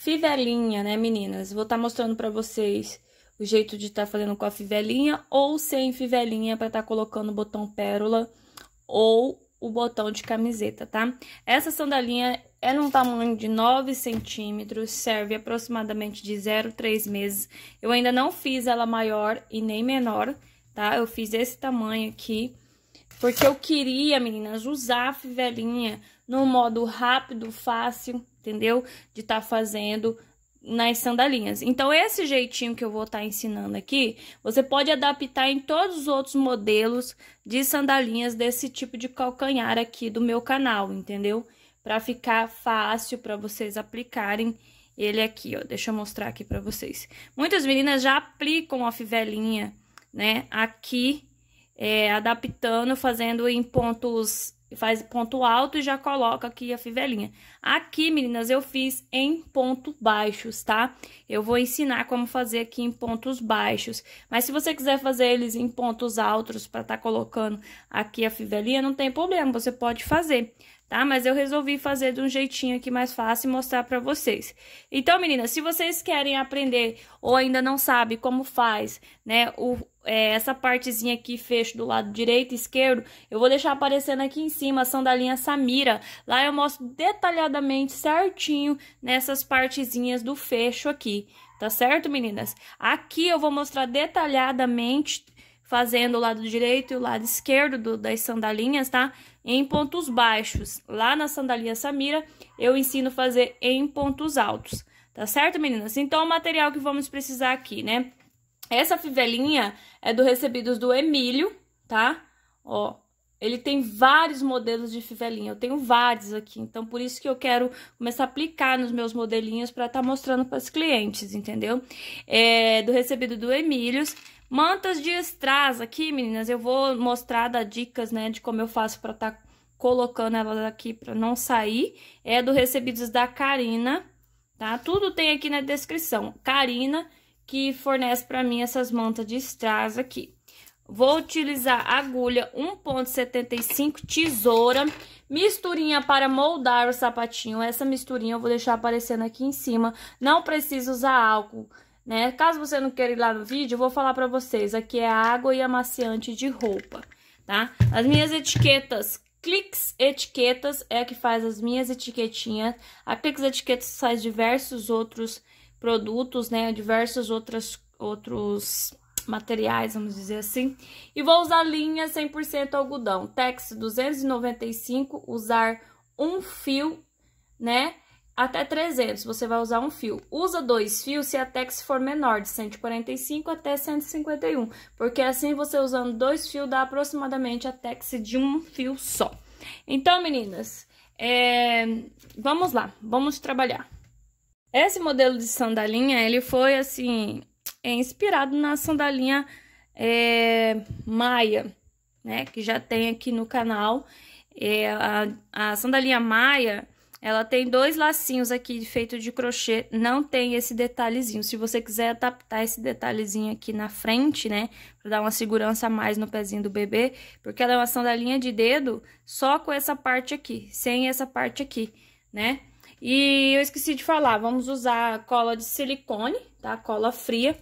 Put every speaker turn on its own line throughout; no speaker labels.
fivelinha, né, meninas? Vou estar tá mostrando para vocês o jeito de estar tá fazendo com a fivelinha ou sem fivelinha para estar tá colocando o botão pérola ou o botão de camiseta, tá? Essa sandalinha é num tamanho de 9 centímetros, serve aproximadamente de 0 3 meses. Eu ainda não fiz ela maior e nem menor, tá? Eu fiz esse tamanho aqui, porque eu queria, meninas, usar a fivelinha no modo rápido, fácil, entendeu? De estar tá fazendo nas sandalinhas. Então, esse jeitinho que eu vou estar tá ensinando aqui, você pode adaptar em todos os outros modelos de sandalinhas desse tipo de calcanhar aqui do meu canal, entendeu? Para ficar fácil para vocês aplicarem ele aqui, ó. Deixa eu mostrar aqui para vocês. Muitas meninas já aplicam a fivelinha, né, aqui, é, adaptando, fazendo em pontos faz ponto alto e já coloca aqui a fivelinha. Aqui, meninas, eu fiz em pontos baixos, tá? Eu vou ensinar como fazer aqui em pontos baixos. Mas se você quiser fazer eles em pontos altos para tá colocando aqui a fivelinha, não tem problema, você pode fazer, tá? Mas eu resolvi fazer de um jeitinho aqui mais fácil e mostrar para vocês. Então, meninas, se vocês querem aprender ou ainda não sabe como faz, né, o, é, essa partezinha aqui, fecho do lado direito e esquerdo, eu vou deixar aparecendo aqui em cima, são da linha Samira. Lá eu mostro detalhadamente, certinho, nessas partezinhas do fecho aqui, tá certo, meninas? Aqui eu vou mostrar detalhadamente, fazendo o lado direito e o lado esquerdo do, das sandalinhas, tá? Em pontos baixos. Lá na sandalinha Samira, eu ensino a fazer em pontos altos, tá certo, meninas? Então, o material que vamos precisar aqui, né? Essa fivelinha é do Recebidos do Emílio, tá? Ó, ele tem vários modelos de fivelinha, eu tenho vários aqui, então por isso que eu quero começar a aplicar nos meus modelinhos para estar tá mostrando para os clientes, entendeu? É, do recebido do Emílios. Mantas de strass aqui, meninas, eu vou mostrar, dar dicas, né, de como eu faço para estar tá colocando elas aqui para não sair. É do recebidos da Karina, tá? Tudo tem aqui na descrição. Karina que fornece para mim essas mantas de strass aqui. Vou utilizar agulha 1.75, tesoura, misturinha para moldar o sapatinho. Essa misturinha eu vou deixar aparecendo aqui em cima. Não precisa usar álcool, né? Caso você não queira ir lá no vídeo, eu vou falar para vocês. Aqui é água e amaciante de roupa, tá? As minhas etiquetas Clix Etiquetas é a que faz as minhas etiquetinhas. A Clix Etiquetas faz diversos outros produtos, né, diversos outras, outros materiais, vamos dizer assim. E vou usar linha 100% algodão, Tex 295, usar um fio, né, até 300, você vai usar um fio. Usa dois fios se a tex for menor, de 145 até 151, porque assim você usando dois fios dá aproximadamente a tex de um fio só. Então, meninas, é... vamos lá, vamos trabalhar. Esse modelo de sandalinha, ele foi, assim, é, inspirado na sandalinha é, maia, né? Que já tem aqui no canal. É, a, a sandalinha maia, ela tem dois lacinhos aqui feito de crochê, não tem esse detalhezinho. Se você quiser adaptar esse detalhezinho aqui na frente, né, para dar uma segurança a mais no pezinho do bebê, porque ela é uma sandalinha de dedo só com essa parte aqui, sem essa parte aqui, né? E eu esqueci de falar, vamos usar cola de silicone, tá? Cola fria.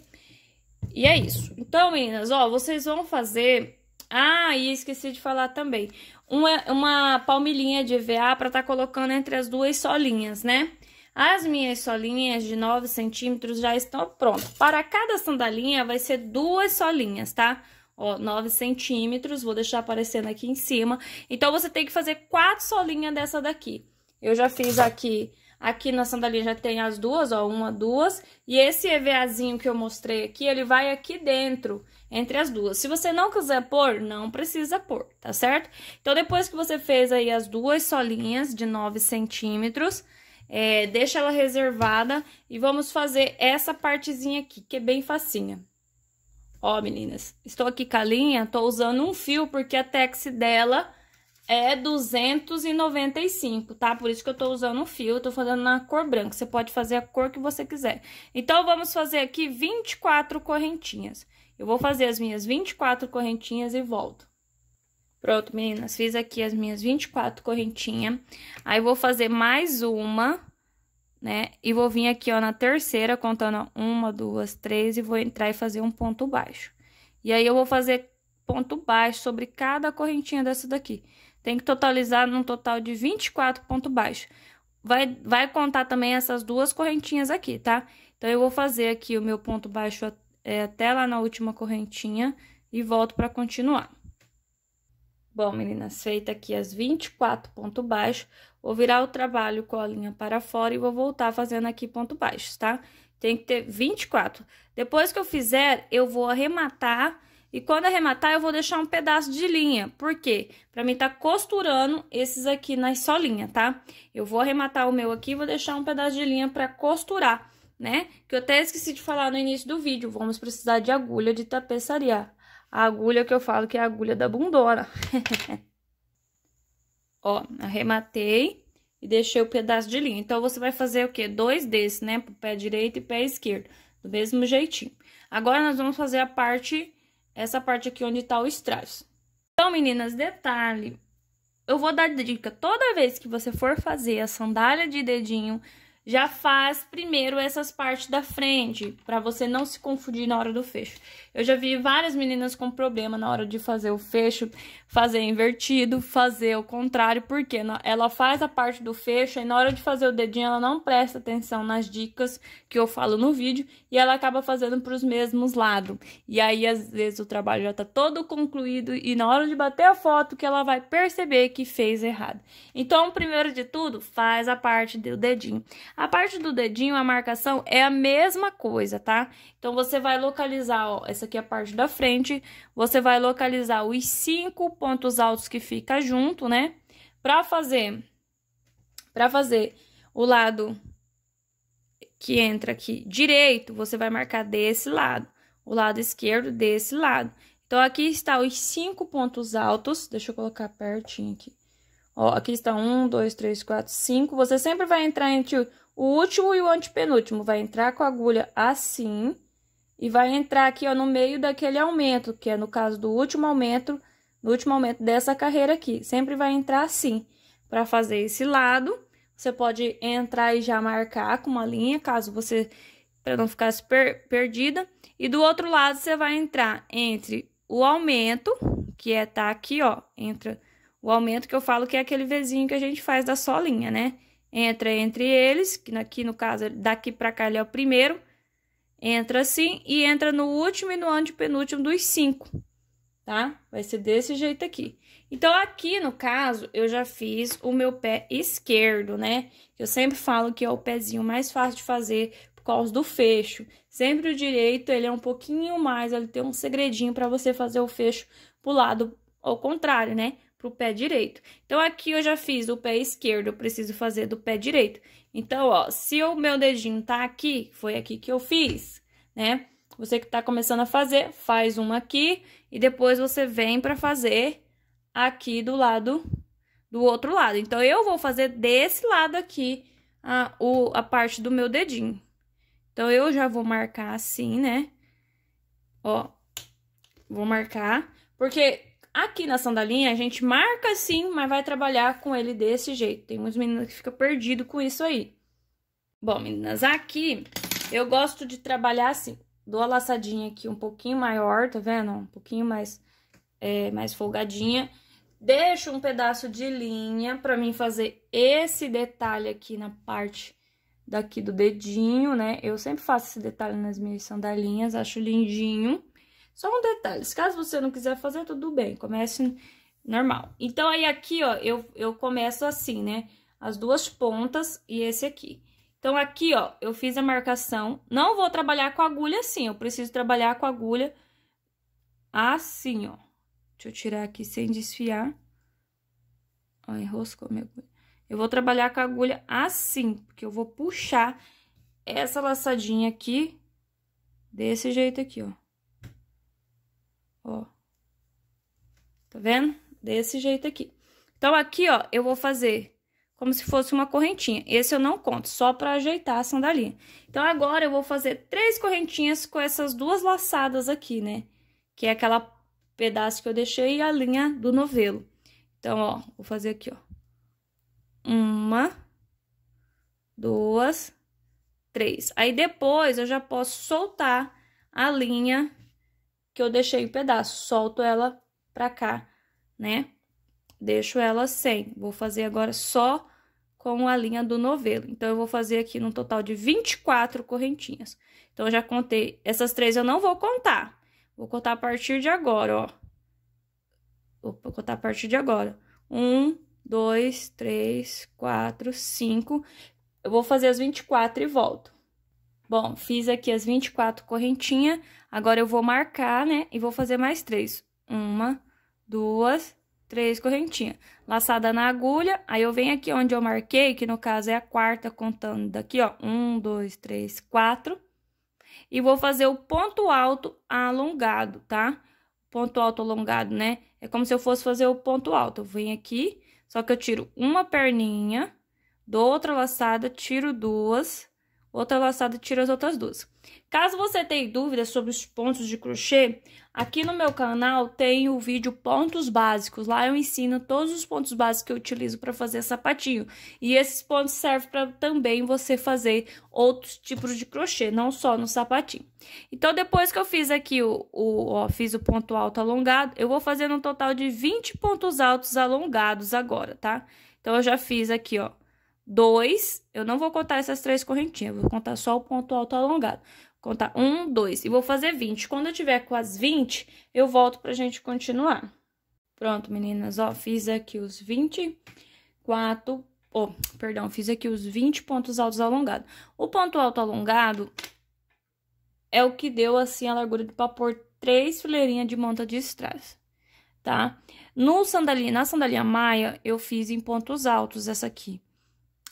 E é isso. Então, meninas, ó, vocês vão fazer... Ah, e esqueci de falar também. Uma, uma palmilhinha de EVA pra tá colocando entre as duas solinhas, né? As minhas solinhas de 9 centímetros já estão prontas. Para cada sandalinha vai ser duas solinhas, tá? Ó, 9 centímetros, vou deixar aparecendo aqui em cima. Então, você tem que fazer quatro solinhas dessa daqui. Eu já fiz aqui, aqui na sandália já tem as duas, ó, uma, duas. E esse EVAzinho que eu mostrei aqui, ele vai aqui dentro, entre as duas. Se você não quiser pôr, não precisa pôr, tá certo? Então, depois que você fez aí as duas solinhas de 9 centímetros, é, deixa ela reservada e vamos fazer essa partezinha aqui, que é bem facinha. Ó, meninas, estou aqui com a linha, tô usando um fio porque a tex dela é 295, tá? Por isso que eu tô usando um fio, tô fazendo na cor branca. Você pode fazer a cor que você quiser. Então, vamos fazer aqui 24 correntinhas. Eu vou fazer as minhas 24 correntinhas e volto. Pronto, meninas, fiz aqui as minhas 24 correntinhas. Aí, vou fazer mais uma, né? E vou vir aqui, ó, na terceira, contando uma, duas, três, e vou entrar e fazer um ponto baixo. E aí, eu vou fazer ponto baixo sobre cada correntinha dessa daqui. Tem que totalizar num total de 24 pontos baixos. Vai, vai contar também essas duas correntinhas aqui, tá? Então, eu vou fazer aqui o meu ponto baixo é, até lá na última correntinha e volto para continuar. Bom, meninas, feita aqui as 24 ponto baixo, vou virar o trabalho com a linha para fora e vou voltar fazendo aqui ponto baixo, tá? Tem que ter 24. Depois que eu fizer, eu vou arrematar e quando arrematar, eu vou deixar um pedaço de linha. Por quê? Pra mim tá costurando esses aqui nas solinhas, tá? Eu vou arrematar o meu aqui vou deixar um pedaço de linha pra costurar, né? Que eu até esqueci de falar no início do vídeo. Vamos precisar de agulha de tapeçaria. A agulha que eu falo que é a agulha da bundona. Ó, arrematei e deixei o pedaço de linha. Então, você vai fazer o quê? Dois desses, né? Pro pé direito e pé esquerdo. Do mesmo jeitinho. Agora, nós vamos fazer a parte essa parte aqui onde tá o strass. Então, meninas, detalhe. Eu vou dar dica, toda vez que você for fazer a sandália de dedinho, já faz primeiro essas partes da frente, para você não se confundir na hora do fecho. Eu já vi várias meninas com problema na hora de fazer o fecho, fazer invertido, fazer o contrário, porque ela faz a parte do fecho e na hora de fazer o dedinho ela não presta atenção nas dicas que eu falo no vídeo e ela acaba fazendo para os mesmos lados. E aí às vezes o trabalho já está todo concluído e na hora de bater a foto que ela vai perceber que fez errado. Então, primeiro de tudo, faz a parte do dedinho. A parte do dedinho, a marcação é a mesma coisa, tá? Então, você vai localizar, ó, essa aqui é a parte da frente, você vai localizar os cinco pontos altos que fica junto, né? Pra fazer, pra fazer o lado que entra aqui direito, você vai marcar desse lado, o lado esquerdo desse lado. Então, aqui está os cinco pontos altos, deixa eu colocar pertinho aqui. Ó, aqui está um, dois, três, quatro, cinco. Você sempre vai entrar entre o último e o antepenúltimo. Vai entrar com a agulha assim, e vai entrar aqui ó, no meio daquele aumento, que é no caso do último aumento, no último aumento dessa carreira aqui. Sempre vai entrar assim. Para fazer esse lado, você pode entrar e já marcar com uma linha, caso você para não ficar per perdida. E do outro lado, você vai entrar entre o aumento, que é tá aqui, ó, entra o aumento que eu falo que é aquele vizinho que a gente faz da solinha, né? Entra entre eles, que aqui no caso, daqui para cá ele é o primeiro, Entra assim e entra no último e no antepenúltimo dos cinco, tá? Vai ser desse jeito aqui. Então, aqui no caso, eu já fiz o meu pé esquerdo, né? Eu sempre falo que é o pezinho mais fácil de fazer por causa do fecho. Sempre o direito, ele é um pouquinho mais, ele tem um segredinho para você fazer o fecho pro lado ao contrário, né? Pro pé direito. Então, aqui eu já fiz o pé esquerdo, eu preciso fazer do pé direito. Então, ó, se o meu dedinho tá aqui, foi aqui que eu fiz, né? Você que está começando a fazer, faz uma aqui e depois você vem para fazer aqui do lado do outro lado. Então, eu vou fazer desse lado aqui a, o, a parte do meu dedinho. Então, eu já vou marcar assim, né? Ó, vou marcar, porque aqui na sandalinha a gente marca assim, mas vai trabalhar com ele desse jeito. Tem uns meninos que ficam perdidos com isso aí. Bom, meninas, aqui eu gosto de trabalhar assim, dou a laçadinha aqui um pouquinho maior, tá vendo? Um pouquinho mais, é, mais folgadinha. Deixo um pedaço de linha pra mim fazer esse detalhe aqui na parte daqui do dedinho, né? Eu sempre faço esse detalhe nas minhas sandalinhas, acho lindinho. Só um detalhe, caso você não quiser fazer, tudo bem, comece normal. Então, aí aqui, ó, eu, eu começo assim, né? As duas pontas e esse aqui. Então, aqui, ó, eu fiz a marcação. Não vou trabalhar com agulha assim, eu preciso trabalhar com agulha assim, ó. Deixa eu tirar aqui sem desfiar. Ó, enroscou minha agulha. Eu vou trabalhar com a agulha assim, porque eu vou puxar essa laçadinha aqui desse jeito aqui, ó. Ó. Tá vendo? Desse jeito aqui. Então, aqui, ó, eu vou fazer como se fosse uma correntinha. Esse eu não conto, só para ajeitar a sandália. Então, agora eu vou fazer três correntinhas com essas duas laçadas aqui, né? Que é aquela pedaço que eu deixei e a linha do novelo. Então, ó, vou fazer aqui, ó. Uma, duas, três. Aí, depois, eu já posso soltar a linha que eu deixei em pedaço. Solto ela pra cá, né? Deixo ela sem. Vou fazer agora só com a linha do novelo. Então, eu vou fazer aqui num total de 24 correntinhas. Então, eu já contei. Essas três eu não vou contar. Vou contar a partir de agora, ó. Vou contar a partir de agora. Um, dois, três, quatro, cinco. Eu vou fazer as 24 e volto. Bom, fiz aqui as 24 correntinhas. Agora, eu vou marcar, né? E vou fazer mais três. Uma, duas, três correntinhas. Laçada na agulha, aí eu venho aqui onde eu marquei, que no caso é a quarta, contando daqui, ó. Um, dois, três, quatro. E vou fazer o ponto alto alongado, tá? Ponto alto alongado, né? É como se eu fosse fazer o ponto alto. Eu venho aqui, só que eu tiro uma perninha, dou outra laçada, tiro duas, outra laçada tira as outras duas. Caso você tenha dúvidas sobre os pontos de crochê, aqui no meu canal tem o vídeo pontos básicos. Lá eu ensino todos os pontos básicos que eu utilizo para fazer sapatinho. E esses pontos servem para também você fazer outros tipos de crochê, não só no sapatinho. Então, depois que eu fiz aqui o, o ó, fiz o ponto alto alongado, eu vou fazer um total de 20 pontos altos alongados agora, tá? Então, eu já fiz aqui, ó dois, eu não vou contar essas três correntinhas, vou contar só o ponto alto alongado. Vou contar um, dois, e vou fazer 20. Quando eu tiver com as 20, eu volto pra gente continuar. Pronto, meninas, ó, fiz aqui os 24, oh, perdão, fiz aqui os 20 pontos altos alongados. O ponto alto alongado é o que deu, assim, a largura pra pôr três fileirinhas de monta de strass, tá? No sandalinha, na sandalinha maia, eu fiz em pontos altos essa aqui.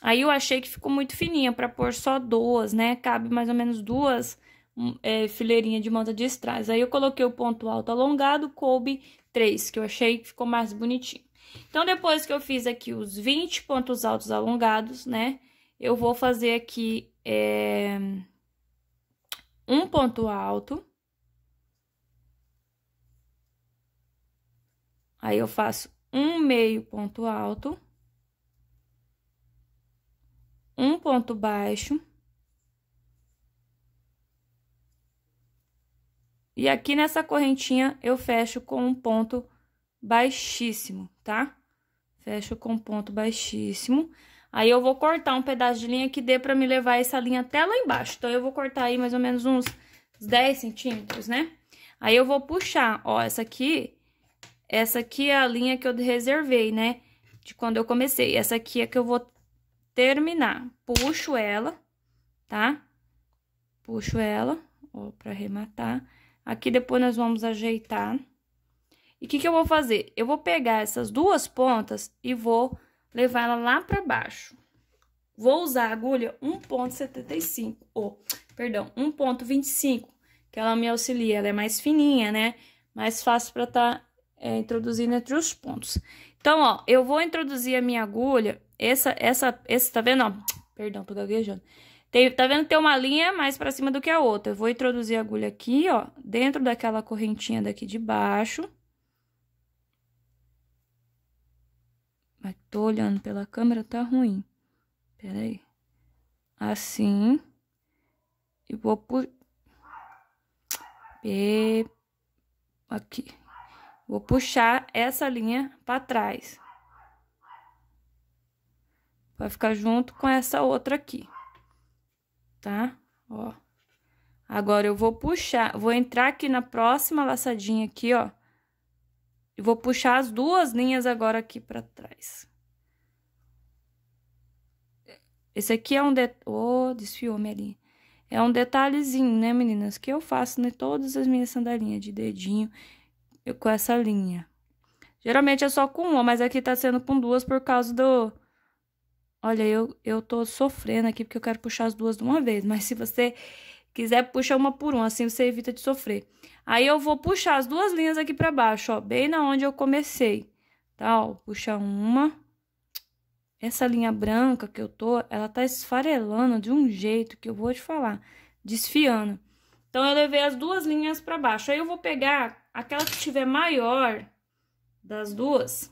Aí eu achei que ficou muito fininha para pôr só duas, né? Cabe mais ou menos duas hum, é, fileirinhas de manta de strass. Aí eu coloquei o ponto alto alongado, coube três, que eu achei que ficou mais bonitinho. Então, depois que eu fiz aqui os 20 pontos altos alongados, né? Eu vou fazer aqui é, um ponto alto. Aí eu faço um meio ponto alto um ponto baixo. E aqui nessa correntinha eu fecho com um ponto baixíssimo, tá? Fecho com um ponto baixíssimo. Aí eu vou cortar um pedaço de linha que dê pra me levar essa linha até lá embaixo. Então, eu vou cortar aí mais ou menos uns 10 centímetros, né? Aí eu vou puxar, ó, essa aqui, essa aqui é a linha que eu reservei, né? De quando eu comecei. Essa aqui é que eu vou terminar. Puxo ela, tá? Puxo ela, ó, pra arrematar. Aqui depois nós vamos ajeitar. E o que, que eu vou fazer? Eu vou pegar essas duas pontas e vou levar ela lá pra baixo. Vou usar a agulha 1.75, ou, perdão, 1.25, que ela me auxilia, ela é mais fininha, né? Mais fácil pra tá é, introduzindo entre os pontos. Então, ó, eu vou introduzir a minha agulha essa, essa, esse, tá vendo? Ó, perdão, tô gaguejando. Tem, tá vendo que tem uma linha mais pra cima do que a outra. Eu vou introduzir a agulha aqui, ó, dentro daquela correntinha daqui de baixo. Mas tô olhando pela câmera, tá ruim. Pera aí. Assim. E vou por... E... Aqui. Vou puxar essa linha pra trás. Vai ficar junto com essa outra aqui, tá? Ó. Agora, eu vou puxar, vou entrar aqui na próxima laçadinha aqui, ó. E vou puxar as duas linhas agora aqui pra trás. Esse aqui é um detalhe... Oh, desfiou minha linha. É um detalhezinho, né, meninas? Que eu faço em né, todas as minhas sandalinhas de dedinho eu, com essa linha. Geralmente é só com uma, mas aqui tá sendo com duas por causa do, Olha, eu, eu tô sofrendo aqui porque eu quero puxar as duas de uma vez, mas se você quiser, puxa uma por uma, assim você evita de sofrer. Aí eu vou puxar as duas linhas aqui pra baixo, ó, bem na onde eu comecei, tá? Ó, puxa uma. Essa linha branca que eu tô, ela tá esfarelando de um jeito que eu vou te falar, desfiando. Então, eu levei as duas linhas pra baixo. Aí eu vou pegar aquela que tiver maior das duas.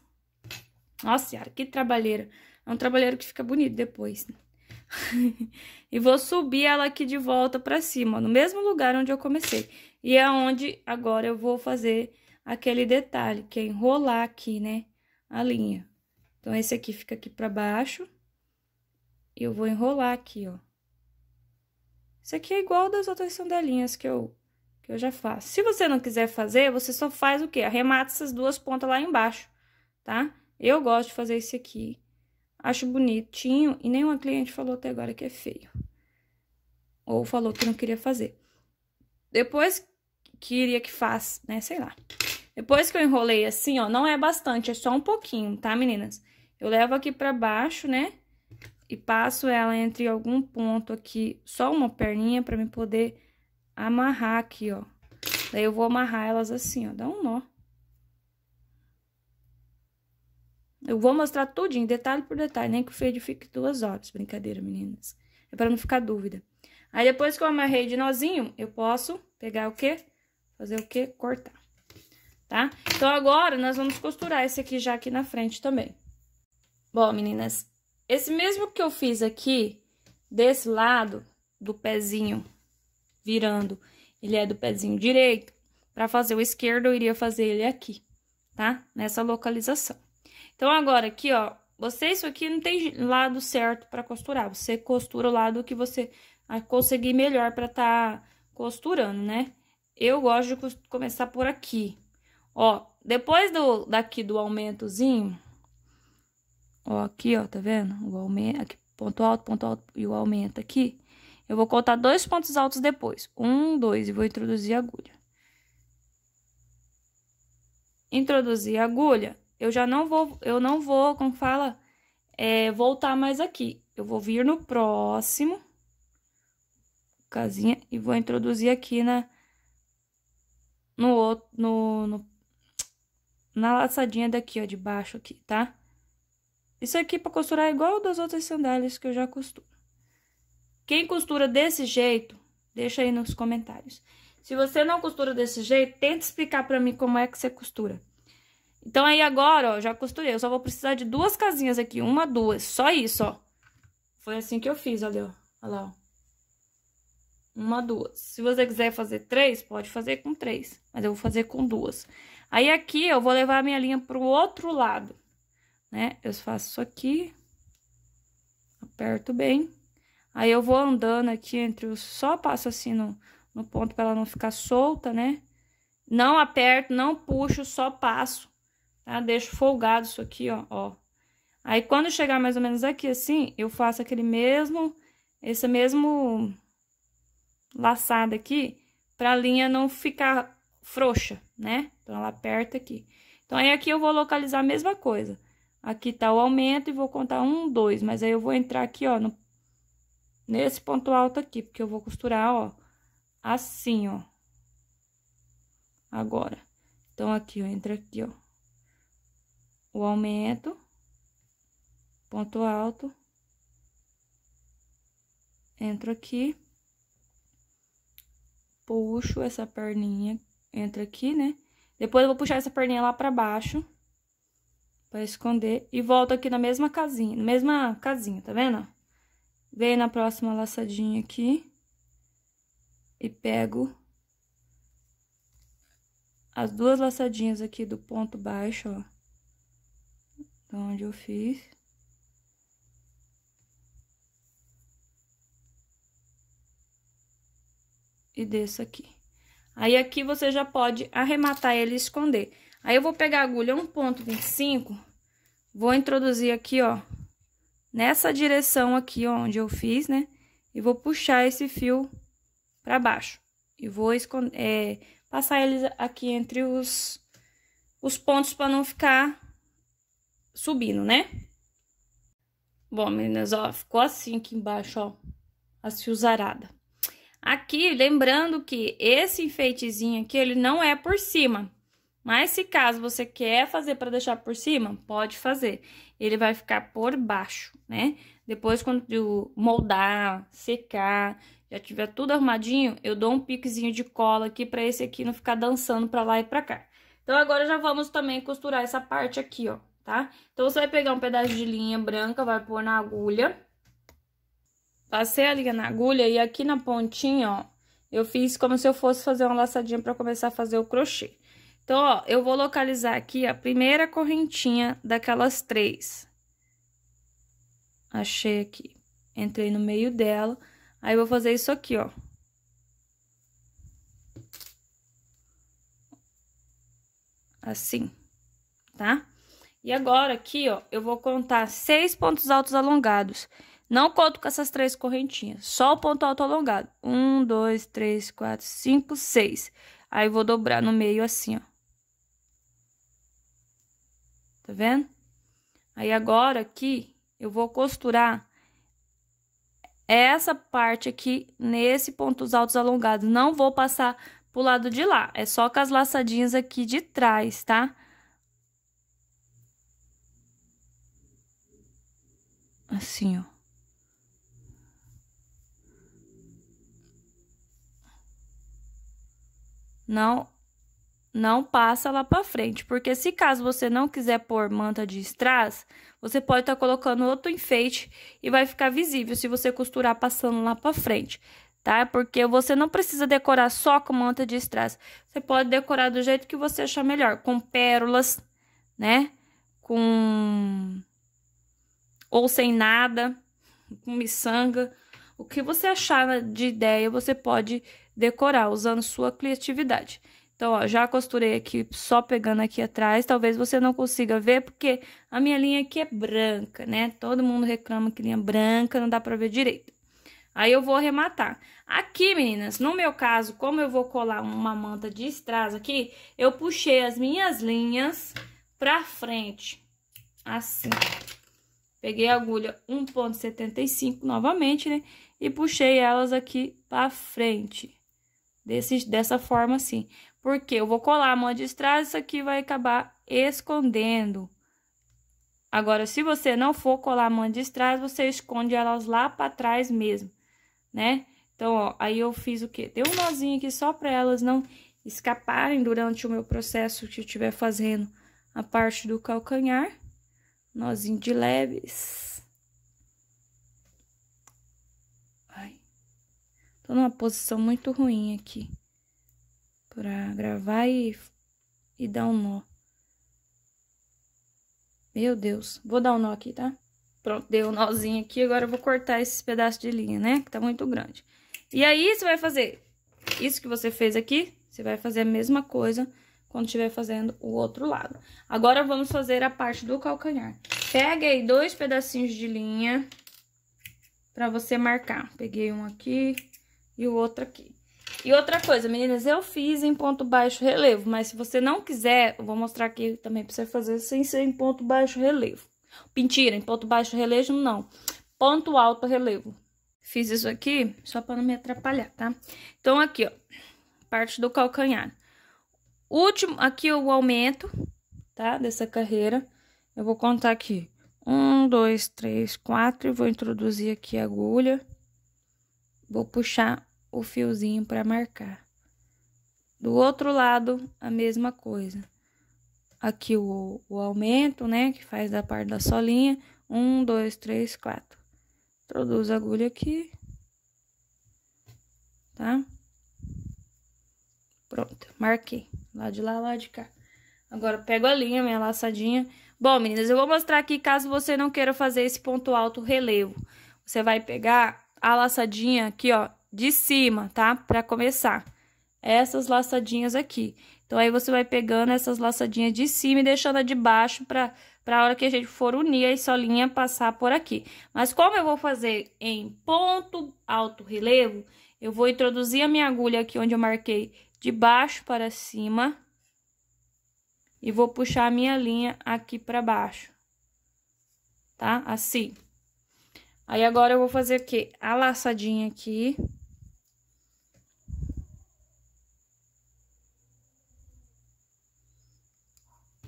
Nossa, que trabalheira. É um trabalheiro que fica bonito depois. e vou subir ela aqui de volta pra cima, no mesmo lugar onde eu comecei. E é onde agora eu vou fazer aquele detalhe, que é enrolar aqui, né, a linha. Então, esse aqui fica aqui pra baixo. E eu vou enrolar aqui, ó. Isso aqui é igual das outras sandalinhas que eu, que eu já faço. Se você não quiser fazer, você só faz o quê? Arremata essas duas pontas lá embaixo, tá? Eu gosto de fazer esse aqui acho bonitinho e nenhuma cliente falou até agora que é feio. Ou falou que não queria fazer. Depois queria que faz, né, sei lá. Depois que eu enrolei assim, ó, não é bastante, é só um pouquinho, tá, meninas? Eu levo aqui pra baixo, né? E passo ela entre algum ponto aqui, só uma perninha pra me poder amarrar aqui, ó. Daí eu vou amarrar elas assim, ó, dá um nó. Eu vou mostrar tudinho, detalhe por detalhe, nem que o feio fique duas horas. Brincadeira, meninas. É para não ficar dúvida. Aí, depois que eu amarrei de nozinho, eu posso pegar o quê? Fazer o quê? Cortar, tá? Então, agora, nós vamos costurar esse aqui já aqui na frente também. Bom, meninas, esse mesmo que eu fiz aqui, desse lado do pezinho virando, ele é do pezinho direito. Para fazer o esquerdo, eu iria fazer ele aqui, tá? Nessa localização. Então, agora aqui, ó, você isso aqui não tem lado certo para costurar. Você costura o lado que você ah, conseguir melhor para tá costurando, né? Eu gosto de começar por aqui. Ó, depois do daqui do aumentozinho, ó, aqui, ó, tá vendo? O aumento, aqui, ponto alto, ponto alto e o aumento aqui. Eu vou contar dois pontos altos depois. Um, dois, e vou introduzir a agulha. Introduzir a agulha, eu já não vou, eu não vou, como fala, é, voltar mais aqui. Eu vou vir no próximo, casinha, e vou introduzir aqui na, no outro, no, no, na laçadinha daqui, ó, de baixo aqui, tá? Isso aqui pra costurar é igual das outras sandálias que eu já costuro. Quem costura desse jeito, deixa aí nos comentários. Se você não costura desse jeito, tenta explicar pra mim como é que você costura. Então, aí agora, ó, já costurei. Eu só vou precisar de duas casinhas aqui. Uma, duas. Só isso, ó. Foi assim que eu fiz, olha, ó. Olha lá, ó. Uma, duas. Se você quiser fazer três, pode fazer com três. Mas eu vou fazer com duas. Aí, aqui, eu vou levar a minha linha pro outro lado, né? Eu faço isso aqui. Aperto bem. Aí, eu vou andando aqui entre os... Só passo assim no, no ponto pra ela não ficar solta, né? Não aperto, não puxo, só passo tá? Ah, Deixo folgado isso aqui, ó, ó. Aí, quando chegar mais ou menos aqui assim, eu faço aquele mesmo, esse mesmo laçado aqui, pra linha não ficar frouxa, né? Então, ela aperta aqui. Então, aí aqui eu vou localizar a mesma coisa. Aqui tá o aumento e vou contar um, dois, mas aí eu vou entrar aqui, ó, no, nesse ponto alto aqui, porque eu vou costurar, ó, assim, ó. Agora. Então, aqui, ó, entra aqui, ó o aumento, ponto alto, entro aqui, puxo essa perninha, entra aqui, né? Depois eu vou puxar essa perninha lá pra baixo, pra esconder, e volto aqui na mesma casinha, na mesma casinha, tá vendo? Venho na próxima laçadinha aqui, e pego as duas laçadinhas aqui do ponto baixo, ó onde eu fiz. E desço aqui. Aí, aqui você já pode arrematar ele e esconder. Aí, eu vou pegar a agulha 1.25, vou introduzir aqui, ó, nessa direção aqui, ó, onde eu fiz, né? E vou puxar esse fio pra baixo. E vou esconder, é, passar eles aqui entre os, os pontos para não ficar subindo, né? Bom, meninas, ó, ficou assim aqui embaixo, ó, as fiozarada. Aqui, lembrando que esse enfeitezinho aqui, ele não é por cima. Mas se caso você quer fazer para deixar por cima, pode fazer. Ele vai ficar por baixo, né? Depois, quando moldar, secar, já tiver tudo arrumadinho, eu dou um piquezinho de cola aqui para esse aqui não ficar dançando para lá e para cá. Então, agora já vamos também costurar essa parte aqui, ó tá? Então, você vai pegar um pedaço de linha branca, vai pôr na agulha. Passei a linha na agulha e aqui na pontinha, ó, eu fiz como se eu fosse fazer uma laçadinha pra começar a fazer o crochê. Então, ó, eu vou localizar aqui a primeira correntinha daquelas três. Achei aqui. Entrei no meio dela. Aí, eu vou fazer isso aqui, ó. Assim, tá? E agora aqui, ó, eu vou contar seis pontos altos alongados. Não conto com essas três correntinhas, só o ponto alto alongado. Um, dois, três, quatro, cinco, seis. Aí, vou dobrar no meio assim, ó. Tá vendo? Aí, agora aqui, eu vou costurar essa parte aqui nesse pontos altos alongados. Não vou passar pro lado de lá, é só com as laçadinhas aqui de trás, tá? Tá? Assim, ó. Não não passa lá para frente, porque se caso você não quiser pôr manta de strass, você pode estar tá colocando outro enfeite e vai ficar visível se você costurar passando lá para frente, tá? Porque você não precisa decorar só com manta de strass. Você pode decorar do jeito que você achar melhor, com pérolas, né? Com ou sem nada, com miçanga. O que você achar de ideia, você pode decorar usando sua criatividade. Então, ó, já costurei aqui, só pegando aqui atrás. Talvez você não consiga ver, porque a minha linha aqui é branca, né? Todo mundo reclama que linha branca, não dá pra ver direito. Aí eu vou arrematar. Aqui, meninas, no meu caso, como eu vou colar uma manta de strass aqui, eu puxei as minhas linhas pra frente, assim. Peguei a agulha 1.75 novamente, né? E puxei elas aqui pra frente. Desse, dessa forma assim. Porque eu vou colar a mão de trás isso aqui vai acabar escondendo. Agora, se você não for colar a mão de trás você esconde elas lá pra trás mesmo, né? Então, ó, aí eu fiz o quê? Dei um nozinho aqui só pra elas não escaparem durante o meu processo que eu estiver fazendo a parte do calcanhar nozinho de leves. Ai, tô numa posição muito ruim aqui pra gravar e, e dar um nó. Meu Deus, vou dar um nó aqui, tá? Pronto, deu um nozinho aqui, agora eu vou cortar esse pedaço de linha, né? Que tá muito grande. E aí, você vai fazer isso que você fez aqui, você vai fazer a mesma coisa quando estiver fazendo o outro lado. Agora, vamos fazer a parte do calcanhar. Pega aí dois pedacinhos de linha pra você marcar. Peguei um aqui e o outro aqui. E outra coisa, meninas, eu fiz em ponto baixo relevo, mas se você não quiser, eu vou mostrar aqui também pra você fazer sem ser em ponto baixo relevo. Mentira, em ponto baixo relevo não. Ponto alto relevo. Fiz isso aqui só pra não me atrapalhar, tá? Então, aqui, ó, parte do calcanhar. Último, aqui o aumento, tá? Dessa carreira. Eu vou contar aqui. Um, dois, três, quatro. E vou introduzir aqui a agulha. Vou puxar o fiozinho para marcar. Do outro lado, a mesma coisa. Aqui o, o aumento, né? Que faz da parte da solinha. Um, dois, três, quatro. introduz a agulha aqui. Tá? Pronto, marquei. Lá de lá, lá de cá. Agora pego a linha, minha laçadinha. Bom, meninas, eu vou mostrar aqui caso você não queira fazer esse ponto alto relevo. Você vai pegar a laçadinha aqui, ó, de cima, tá? Pra começar. Essas laçadinhas aqui. Então, aí você vai pegando essas laçadinhas de cima e deixando a de baixo pra, pra hora que a gente for unir a linha passar por aqui. Mas como eu vou fazer em ponto alto relevo, eu vou introduzir a minha agulha aqui onde eu marquei de baixo para cima e vou puxar a minha linha aqui para baixo, tá? Assim. Aí, agora, eu vou fazer o quê? A laçadinha aqui.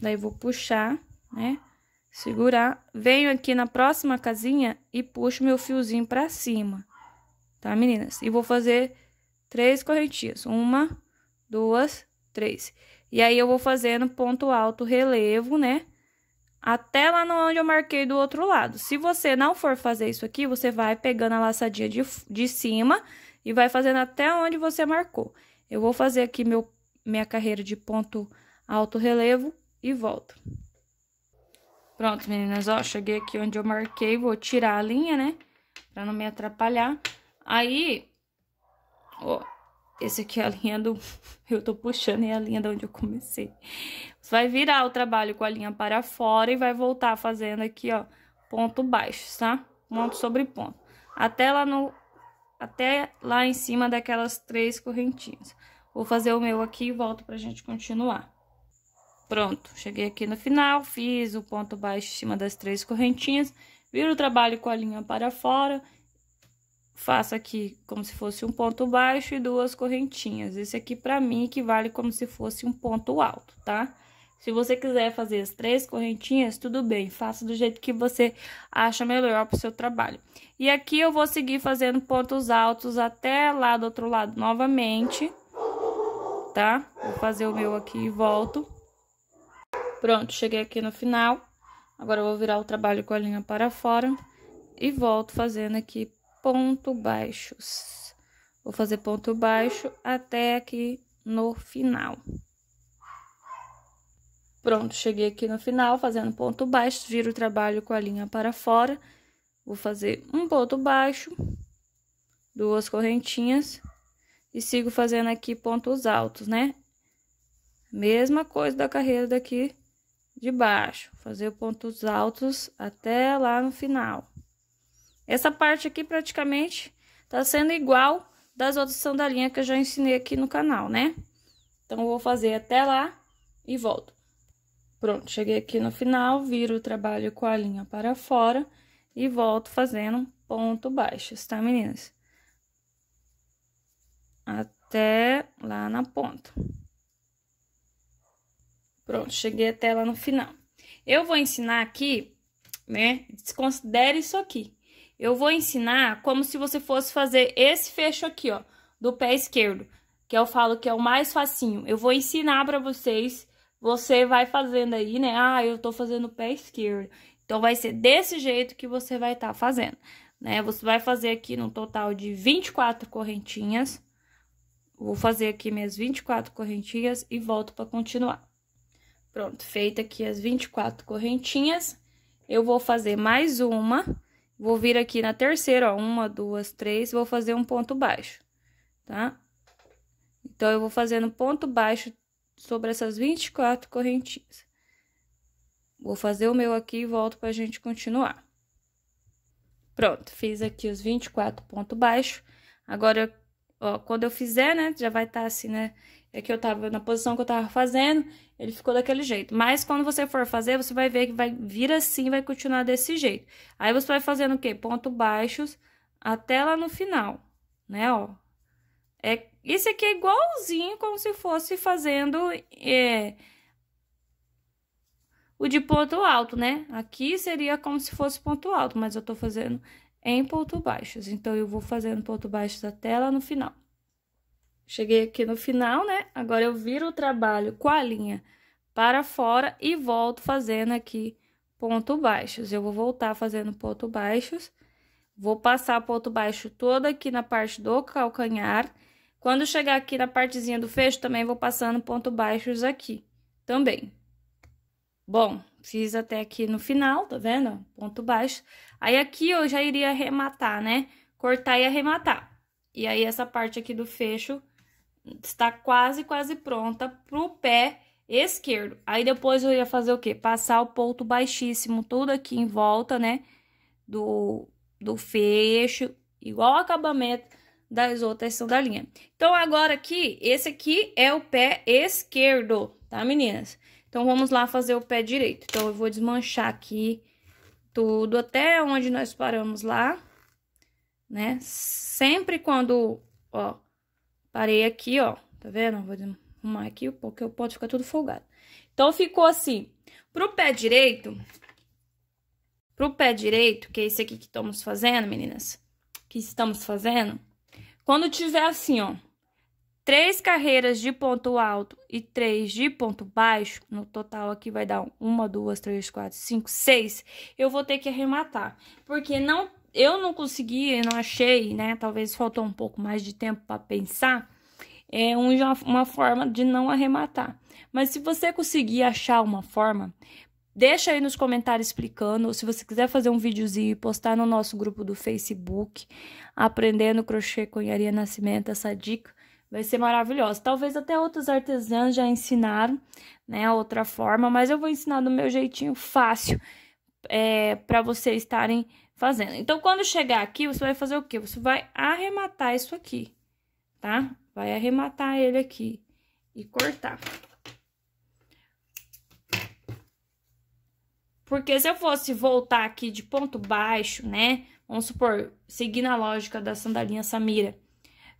Daí, vou puxar, né? Segurar. Venho aqui na próxima casinha e puxo meu fiozinho pra cima, tá, meninas? E vou fazer três correntinhas. Uma, duas, três. E aí, eu vou fazendo ponto alto, relevo, né? Até lá onde eu marquei do outro lado. Se você não for fazer isso aqui, você vai pegando a laçadinha de, de cima e vai fazendo até onde você marcou. Eu vou fazer aqui meu, minha carreira de ponto alto, relevo e volto. Pronto, meninas, ó, cheguei aqui onde eu marquei, vou tirar a linha, né? Pra não me atrapalhar. Aí, ó, esse aqui é a linha do... Eu tô puxando é a linha de onde eu comecei. Você vai virar o trabalho com a linha para fora e vai voltar fazendo aqui, ó, ponto baixo, tá? Ponto sobre ponto. Até lá no... Até lá em cima daquelas três correntinhas. Vou fazer o meu aqui e volto pra gente continuar. Pronto, cheguei aqui no final, fiz o ponto baixo em cima das três correntinhas, viro o trabalho com a linha para fora faço aqui como se fosse um ponto baixo e duas correntinhas. Esse aqui, pra mim, equivale como se fosse um ponto alto, tá? Se você quiser fazer as três correntinhas, tudo bem, faça do jeito que você acha melhor pro seu trabalho. E aqui eu vou seguir fazendo pontos altos até lá do outro lado novamente, tá? Vou fazer o meu aqui e volto. Pronto, cheguei aqui no final. Agora eu vou virar o trabalho com a linha para fora e volto fazendo aqui ponto baixos. Vou fazer ponto baixo até aqui no final. Pronto, cheguei aqui no final, fazendo ponto baixo, viro o trabalho com a linha para fora. Vou fazer um ponto baixo, duas correntinhas e sigo fazendo aqui pontos altos, né? Mesma coisa da carreira daqui de baixo, fazer pontos altos até lá no final. Essa parte aqui praticamente tá sendo igual das outras sandalinhas que eu já ensinei aqui no canal, né? Então, vou fazer até lá e volto. Pronto, cheguei aqui no final, viro o trabalho com a linha para fora e volto fazendo ponto baixo, tá, meninas? Até lá na ponta. Pronto, cheguei até lá no final. Eu vou ensinar aqui, né? Desconsidere isso aqui. Eu vou ensinar como se você fosse fazer esse fecho aqui, ó, do pé esquerdo, que eu falo que é o mais facinho. Eu vou ensinar pra vocês, você vai fazendo aí, né? Ah, eu tô fazendo o pé esquerdo. Então, vai ser desse jeito que você vai estar tá fazendo, né? Você vai fazer aqui no total de 24 correntinhas. Vou fazer aqui minhas 24 correntinhas e volto pra continuar. Pronto, feita aqui as 24 correntinhas, eu vou fazer mais uma Vou vir aqui na terceira, ó, uma, duas, três, vou fazer um ponto baixo, tá? Então, eu vou fazendo ponto baixo sobre essas 24 correntinhas. Vou fazer o meu aqui e volto pra gente continuar. Pronto, fiz aqui os 24 pontos baixos. Agora, ó, quando eu fizer, né, já vai estar tá assim, né, é que eu tava na posição que eu tava fazendo, ele ficou daquele jeito. Mas quando você for fazer, você vai ver que vai vir assim, vai continuar desse jeito. Aí você vai fazendo o quê? Ponto baixos até lá no final, né, ó. É, isso aqui é igualzinho como se fosse fazendo é, o de ponto alto, né? Aqui seria como se fosse ponto alto, mas eu tô fazendo em ponto baixos. Então, eu vou fazendo ponto baixos até lá no final. Cheguei aqui no final, né? Agora eu viro o trabalho com a linha para fora e volto fazendo aqui ponto baixos. Eu vou voltar fazendo ponto baixos. Vou passar ponto baixo toda aqui na parte do calcanhar. Quando chegar aqui na partezinha do fecho, também vou passando ponto baixos aqui também. Bom, fiz até aqui no final, tá vendo? Ponto baixo. Aí aqui eu já iria arrematar, né? Cortar e arrematar. E aí essa parte aqui do fecho está quase, quase pronta pro pé esquerdo. Aí depois eu ia fazer o quê? Passar o ponto baixíssimo tudo aqui em volta, né? Do, do fecho, igual o acabamento das outras sandalinhas. Então, agora aqui, esse aqui é o pé esquerdo, tá, meninas? Então, vamos lá fazer o pé direito. Então, eu vou desmanchar aqui tudo até onde nós paramos lá, né? Sempre quando, ó, Parei aqui, ó. Tá vendo? Vou arrumar aqui, porque o pode ficar tudo folgado. Então, ficou assim. Pro pé direito... Pro pé direito, que é esse aqui que estamos fazendo, meninas. Que estamos fazendo. Quando tiver assim, ó. Três carreiras de ponto alto e três de ponto baixo. No total aqui vai dar uma, duas, três, quatro, cinco, seis. Eu vou ter que arrematar. Porque não eu não consegui, não achei, né? Talvez faltou um pouco mais de tempo para pensar. É uma forma de não arrematar. Mas se você conseguir achar uma forma, Deixa aí nos comentários explicando, ou se você quiser fazer um videozinho e postar no nosso grupo do Facebook, aprendendo crochê com Yaria Nascimento, essa dica vai ser maravilhosa. Talvez até outras artesãs já ensinaram, né, outra forma, mas eu vou ensinar do meu jeitinho fácil, é, para vocês estarem fazendo. Então, quando chegar aqui, você vai fazer o quê? Você vai arrematar isso aqui, tá? Vai arrematar ele aqui e cortar. Porque se eu fosse voltar aqui de ponto baixo, né? Vamos supor, seguindo a lógica da sandalinha Samira.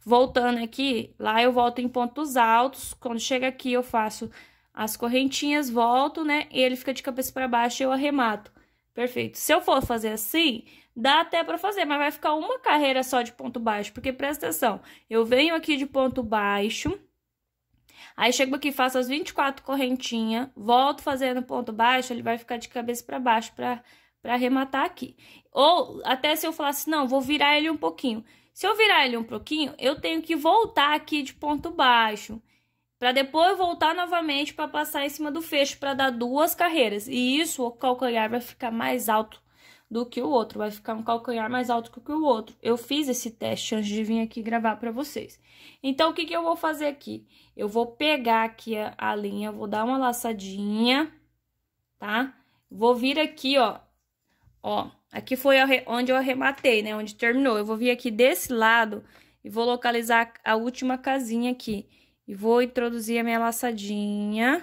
Voltando aqui, lá eu volto em pontos altos. Quando chega aqui, eu faço as correntinhas, volto, né? E ele fica de cabeça para baixo e eu arremato. Perfeito. Se eu for fazer assim, dá até para fazer, mas vai ficar uma carreira só de ponto baixo, porque presta atenção, eu venho aqui de ponto baixo, aí chego aqui, faço as 24 correntinhas, volto fazendo ponto baixo, ele vai ficar de cabeça para baixo para para arrematar aqui. Ou até se eu falasse, assim, não, vou virar ele um pouquinho. Se eu virar ele um pouquinho, eu tenho que voltar aqui de ponto baixo para depois voltar novamente para passar em cima do fecho para dar duas carreiras. E isso o calcanhar vai ficar mais alto do que o outro, vai ficar um calcanhar mais alto que o outro. Eu fiz esse teste antes de vir aqui gravar para vocês. Então, o que, que eu vou fazer aqui? Eu vou pegar aqui a, a linha, vou dar uma laçadinha, tá? Vou vir aqui, ó, ó, aqui foi onde eu arrematei, né, onde terminou. Eu vou vir aqui desse lado e vou localizar a última casinha aqui. E vou introduzir a minha laçadinha.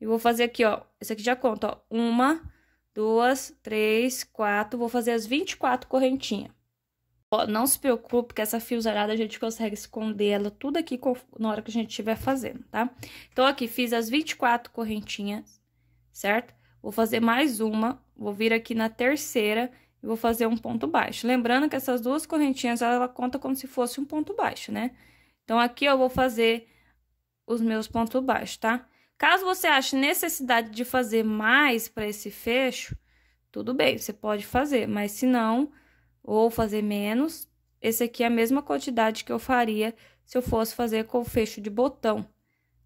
E vou fazer aqui, ó. Esse aqui já conta, ó. Uma, duas, três, quatro. Vou fazer as 24 correntinhas. Ó, não se preocupe que essa fiozarada a gente consegue esconder ela tudo aqui na hora que a gente estiver fazendo, tá? Então, aqui, fiz as 24 correntinhas, certo? Vou fazer mais uma, vou vir aqui na terceira e vou fazer um ponto baixo. Lembrando que essas duas correntinhas, ela, ela conta como se fosse um ponto baixo, né? Então, aqui eu vou fazer os meus pontos baixos, tá? Caso você ache necessidade de fazer mais para esse fecho, tudo bem, você pode fazer, mas se não, ou fazer menos, esse aqui é a mesma quantidade que eu faria se eu fosse fazer com fecho de botão,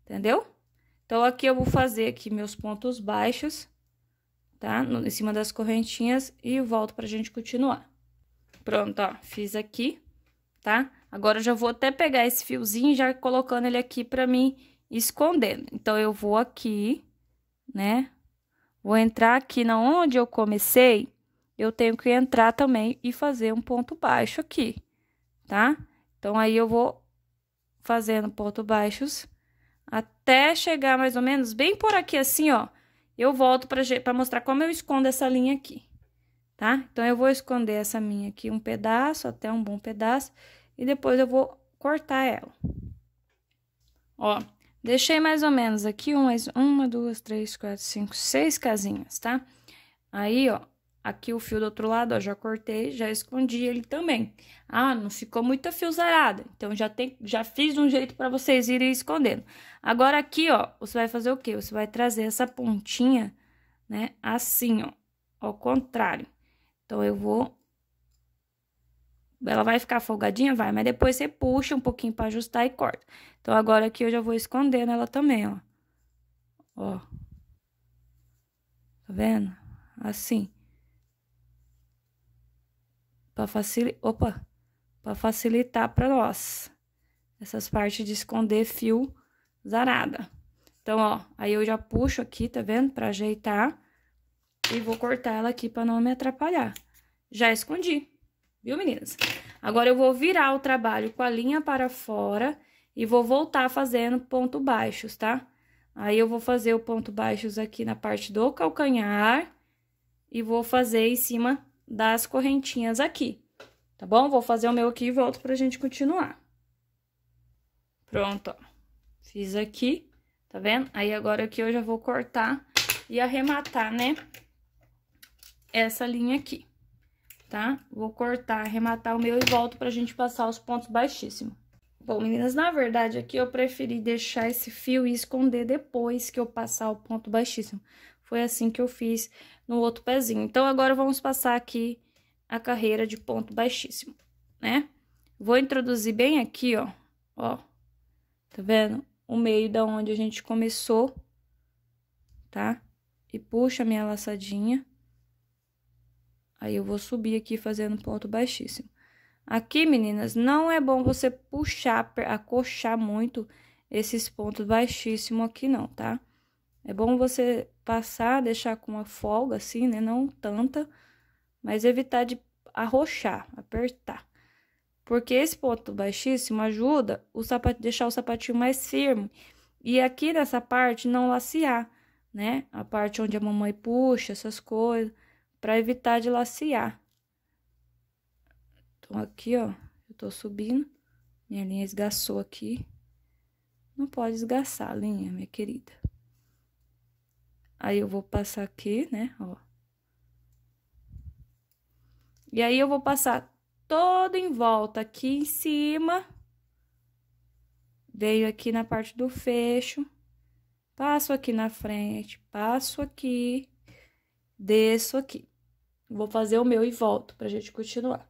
entendeu? Então, aqui eu vou fazer aqui meus pontos baixos, tá? No, em cima das correntinhas e volto pra gente continuar. Pronto, ó, fiz aqui, tá? Agora, eu já vou até pegar esse fiozinho já colocando ele aqui pra mim escondendo. Então, eu vou aqui, né? Vou entrar aqui na onde eu comecei, eu tenho que entrar também e fazer um ponto baixo aqui, tá? Então, aí eu vou fazendo ponto baixos até chegar mais ou menos bem por aqui assim, ó. Eu volto para mostrar como eu escondo essa linha aqui, tá? Então, eu vou esconder essa minha aqui um pedaço, até um bom pedaço e depois eu vou cortar ela. Ó, deixei mais ou menos aqui umas, uma, duas, três, quatro, cinco, seis casinhas, tá? Aí, ó, aqui o fio do outro lado, ó, já cortei, já escondi ele também. Ah, não ficou muita fiozarada, então já, tem, já fiz um jeito para vocês irem escondendo. Agora aqui, ó, você vai fazer o quê? Você vai trazer essa pontinha, né, assim, ó, ao contrário. Então, eu vou ela vai ficar folgadinha? Vai, mas depois você puxa um pouquinho para ajustar e corta. Então, agora aqui eu já vou escondendo ela também, ó. Ó. Tá vendo? Assim. Pra facilitar... Opa! Pra facilitar pra nós. Essas partes de esconder fio zarada. Então, ó, aí eu já puxo aqui, tá vendo? Pra ajeitar. E vou cortar ela aqui pra não me atrapalhar. Já escondi viu, meninas? Agora, eu vou virar o trabalho com a linha para fora e vou voltar fazendo ponto baixos, tá? Aí, eu vou fazer o ponto baixos aqui na parte do calcanhar e vou fazer em cima das correntinhas aqui, tá bom? Vou fazer o meu aqui e volto pra gente continuar. Pronto, ó. Fiz aqui, tá vendo? Aí, agora aqui eu já vou cortar e arrematar, né? Essa linha aqui tá? Vou cortar, arrematar o meu e volto pra gente passar os pontos baixíssimos. Bom, meninas, na verdade, aqui eu preferi deixar esse fio e esconder depois que eu passar o ponto baixíssimo. Foi assim que eu fiz no outro pezinho. Então, agora vamos passar aqui a carreira de ponto baixíssimo, né? Vou introduzir bem aqui, ó, ó, tá vendo? O meio da onde a gente começou, tá? E puxa a minha laçadinha. Aí eu vou subir aqui fazendo ponto baixíssimo. Aqui, meninas, não é bom você puxar, acochar muito esses pontos baixíssimos aqui não, tá? É bom você passar, deixar com uma folga assim, né? Não tanta, mas evitar de arrochar, apertar. Porque esse ponto baixíssimo ajuda o sapato, deixar o sapatinho mais firme. E aqui nessa parte não lacear, né? A parte onde a mamãe puxa essas coisas para evitar laciar. Então, aqui, ó, eu tô subindo, minha linha esgaçou aqui. Não pode esgaçar a linha, minha querida. Aí, eu vou passar aqui, né, ó. E aí, eu vou passar todo em volta aqui em cima. Veio aqui na parte do fecho. Passo aqui na frente, passo aqui, desço aqui. Vou fazer o meu e volto pra gente continuar.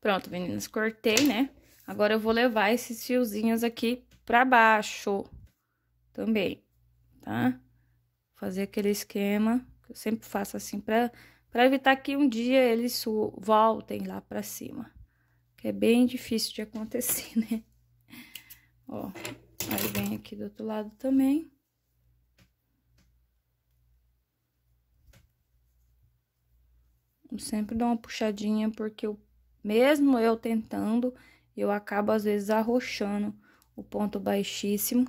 Pronto, meninas, cortei, né? Agora eu vou levar esses fiozinhos aqui pra baixo também, tá? Fazer aquele esquema que eu sempre faço assim pra, pra evitar que um dia eles voltem lá pra cima. Que é bem difícil de acontecer, né? Ó, aí vem aqui do outro lado também. sempre dou uma puxadinha, porque eu, mesmo eu tentando, eu acabo às vezes arrochando o ponto baixíssimo,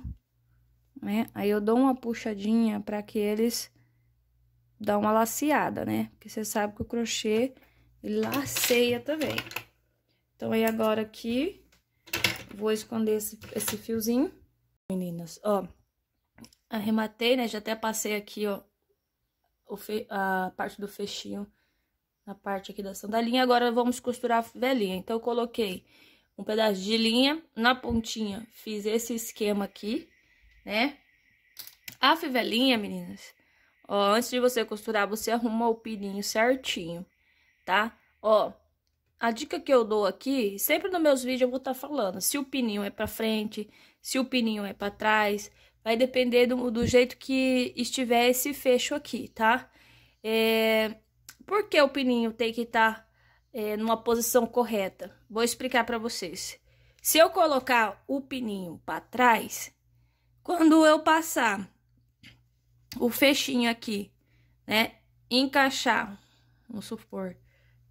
né? Aí eu dou uma puxadinha para que eles dão uma laceada, né? Porque você sabe que o crochê ele laceia também. Então, aí agora aqui, vou esconder esse, esse fiozinho. Meninas, ó, arrematei, né? Já até passei aqui, ó, a parte do fechinho na parte aqui da sandalinha. Agora vamos costurar a fivelinha Então, eu coloquei um pedaço de linha na pontinha, fiz esse esquema aqui, né? A fivelinha, meninas, ó, antes de você costurar, você arruma o pininho certinho, tá? Ó, a dica que eu dou aqui, sempre nos meus vídeos eu vou estar tá falando se o pininho é pra frente, se o pininho é pra trás, vai depender do, do jeito que estiver esse fecho aqui, tá? É, por que o pininho tem que estar tá, é, numa posição correta? Vou explicar para vocês. Se eu colocar o pininho para trás, quando eu passar o fechinho aqui, né, encaixar, vamos supor,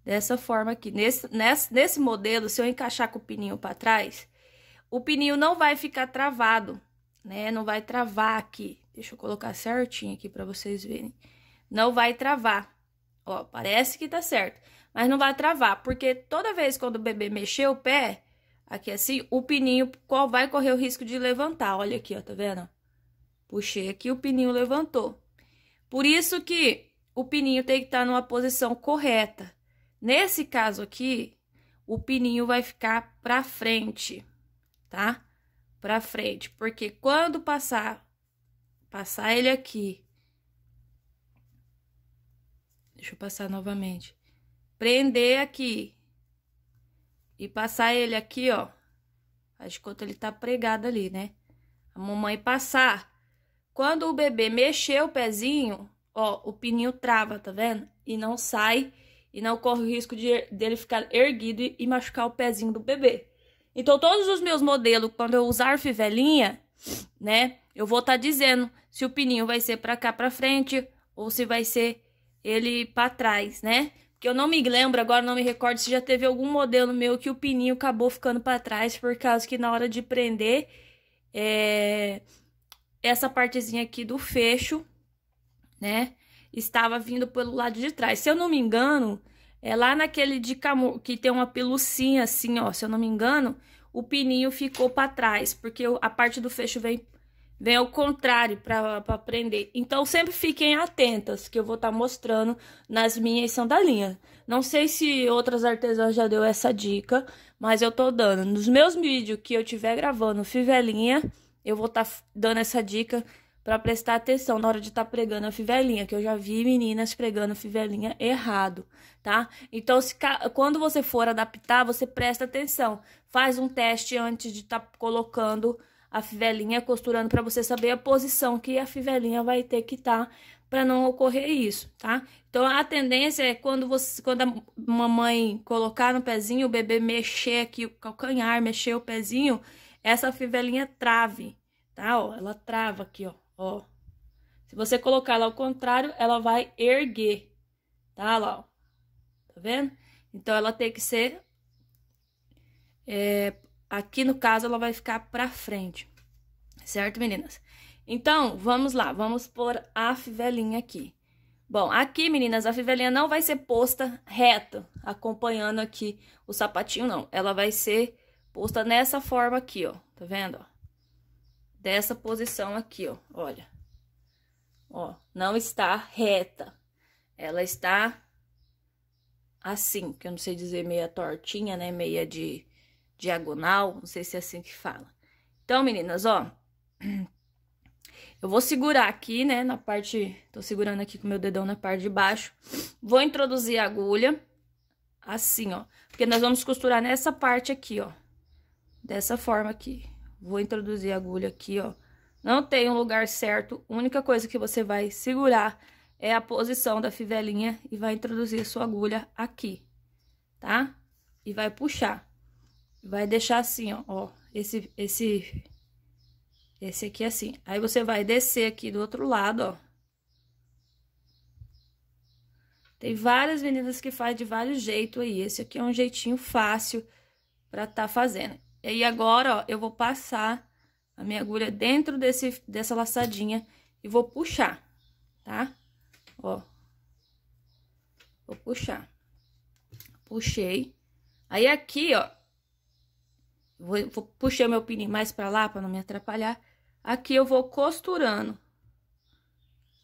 dessa forma aqui, nesse, nesse, nesse modelo, se eu encaixar com o pininho para trás, o pininho não vai ficar travado, né, não vai travar aqui. Deixa eu colocar certinho aqui para vocês verem. Não vai travar. Ó, parece que tá certo, mas não vai travar, porque toda vez quando o bebê mexer o pé, aqui assim, o pininho qual vai correr o risco de levantar. Olha aqui, ó, tá vendo? Puxei aqui, o pininho levantou. Por isso que o pininho tem que estar tá numa posição correta. Nesse caso aqui, o pininho vai ficar para frente, tá? Para frente, porque quando passar passar ele aqui Deixa eu passar novamente. Prender aqui. E passar ele aqui, ó. A escota, ele tá pregado ali, né? A mamãe passar. Quando o bebê mexer o pezinho, ó, o pininho trava, tá vendo? E não sai e não corre o risco de, dele ficar erguido e, e, machucar o pezinho do bebê. Então, todos os meus modelos, quando eu usar fivelinha, né, eu vou estar tá dizendo se o pininho vai ser para cá para frente ou se vai ser ele para trás, né? Porque eu não me lembro, agora não me recordo se já teve algum modelo meu que o pininho acabou ficando para trás por causa que na hora de prender é... essa partezinha aqui do fecho, né, estava vindo pelo lado de trás. Se eu não me engano, é lá naquele de camo que tem uma pelucinha assim, ó, se eu não me engano, o pininho ficou para trás, porque a parte do fecho vem vem né, ao contrário para aprender. Então sempre fiquem atentas que eu vou estar tá mostrando nas minhas sandalinhas. Não sei se outras artesãs já deu essa dica, mas eu tô dando. Nos meus vídeos que eu tiver gravando fivelinha, eu vou estar tá dando essa dica para prestar atenção na hora de estar tá pregando a fivelinha, que eu já vi meninas pregando fivelinha errado, tá? Então, se, quando você for adaptar, você presta atenção. Faz um teste antes de estar tá colocando a fivelinha costurando para você saber a posição que a fivelinha vai ter que estar tá para não ocorrer isso, tá? Então a tendência é quando você, quando a mamãe colocar no pezinho, o bebê mexer aqui o calcanhar, mexer o pezinho, essa fivelinha trave, tá? Ó, ela trava aqui, ó, ó. Se você colocar ela ao contrário, ela vai erguer, tá? Lá, ó. Tá vendo? Então ela tem que ser é, Aqui no caso ela vai ficar para frente. Certo, meninas? Então, vamos lá, vamos pôr a fivelinha aqui. Bom, aqui, meninas, a fivelinha não vai ser posta reta, acompanhando aqui o sapatinho, não. Ela vai ser posta nessa forma aqui, ó. Tá vendo, ó? Dessa posição aqui, ó. Olha. Ó, não está reta. Ela está assim, que eu não sei dizer meia tortinha, né? Meia de diagonal, não sei se é assim que fala. Então, meninas, ó, eu vou segurar aqui, né, na parte, tô segurando aqui com meu dedão na parte de baixo. Vou introduzir a agulha, assim, ó, porque nós vamos costurar nessa parte aqui, ó, dessa forma aqui. Vou introduzir a agulha aqui, ó. Não tem um lugar certo, a única coisa que você vai segurar é a posição da fivelinha e vai introduzir a sua agulha aqui, tá? E vai puxar vai deixar assim, ó, ó, esse, esse, esse aqui é assim. Aí você vai descer aqui do outro lado, ó. Tem várias meninas que faz de vários jeitos aí. Esse aqui é um jeitinho fácil pra tá fazendo. E aí agora, ó, eu vou passar a minha agulha dentro desse, dessa laçadinha e vou puxar, tá? Ó. Vou puxar. Puxei. Aí aqui, ó, Vou, vou puxar meu pininho mais para lá para não me atrapalhar. Aqui eu vou costurando.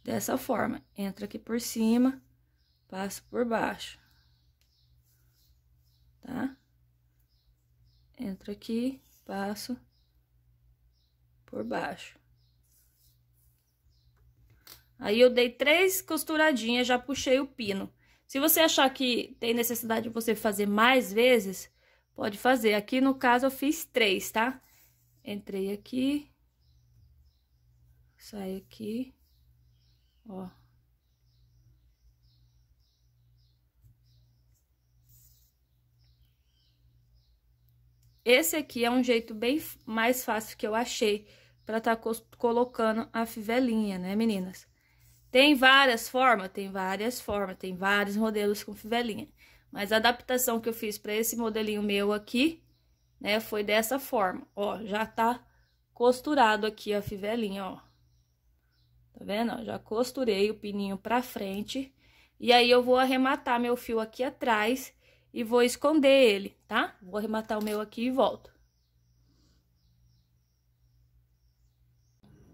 Dessa forma. Entra aqui por cima, passo por baixo. Tá? Entra aqui, passo por baixo. Aí, eu dei três costuradinhas, já puxei o pino. Se você achar que tem necessidade de você fazer mais vezes, pode fazer. Aqui, no caso, eu fiz três, tá? Entrei aqui, saí aqui, ó. Esse aqui é um jeito bem mais fácil que eu achei para tá colocando a fivelinha, né, meninas? Tem várias formas, tem várias formas, tem vários modelos com fivelinha. Mas a adaptação que eu fiz para esse modelinho meu aqui, né, foi dessa forma. Ó, já tá costurado aqui a fivelinha, ó. Tá vendo? já costurei o pininho pra frente. E aí, eu vou arrematar meu fio aqui atrás e vou esconder ele, tá? Vou arrematar o meu aqui e volto.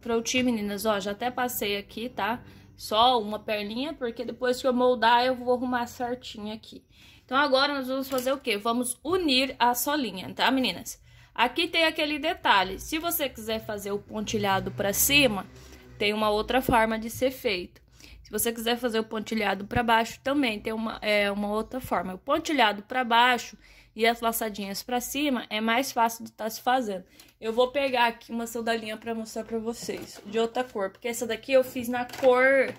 Prontinho, meninas, ó, já até passei aqui, tá? Tá? só uma perninha, porque depois que eu moldar, eu vou arrumar certinho aqui. Então, agora nós vamos fazer o quê? Vamos unir a solinha, tá, meninas? Aqui tem aquele detalhe. Se você quiser fazer o pontilhado pra cima, tem uma outra forma de ser feito. Se você quiser fazer o pontilhado para baixo, também tem uma, é, uma outra forma. O pontilhado para baixo e as laçadinhas para cima é mais fácil de estar tá se fazendo. Eu vou pegar aqui uma sandalinha para mostrar para vocês, de outra cor. Porque essa daqui eu fiz na cor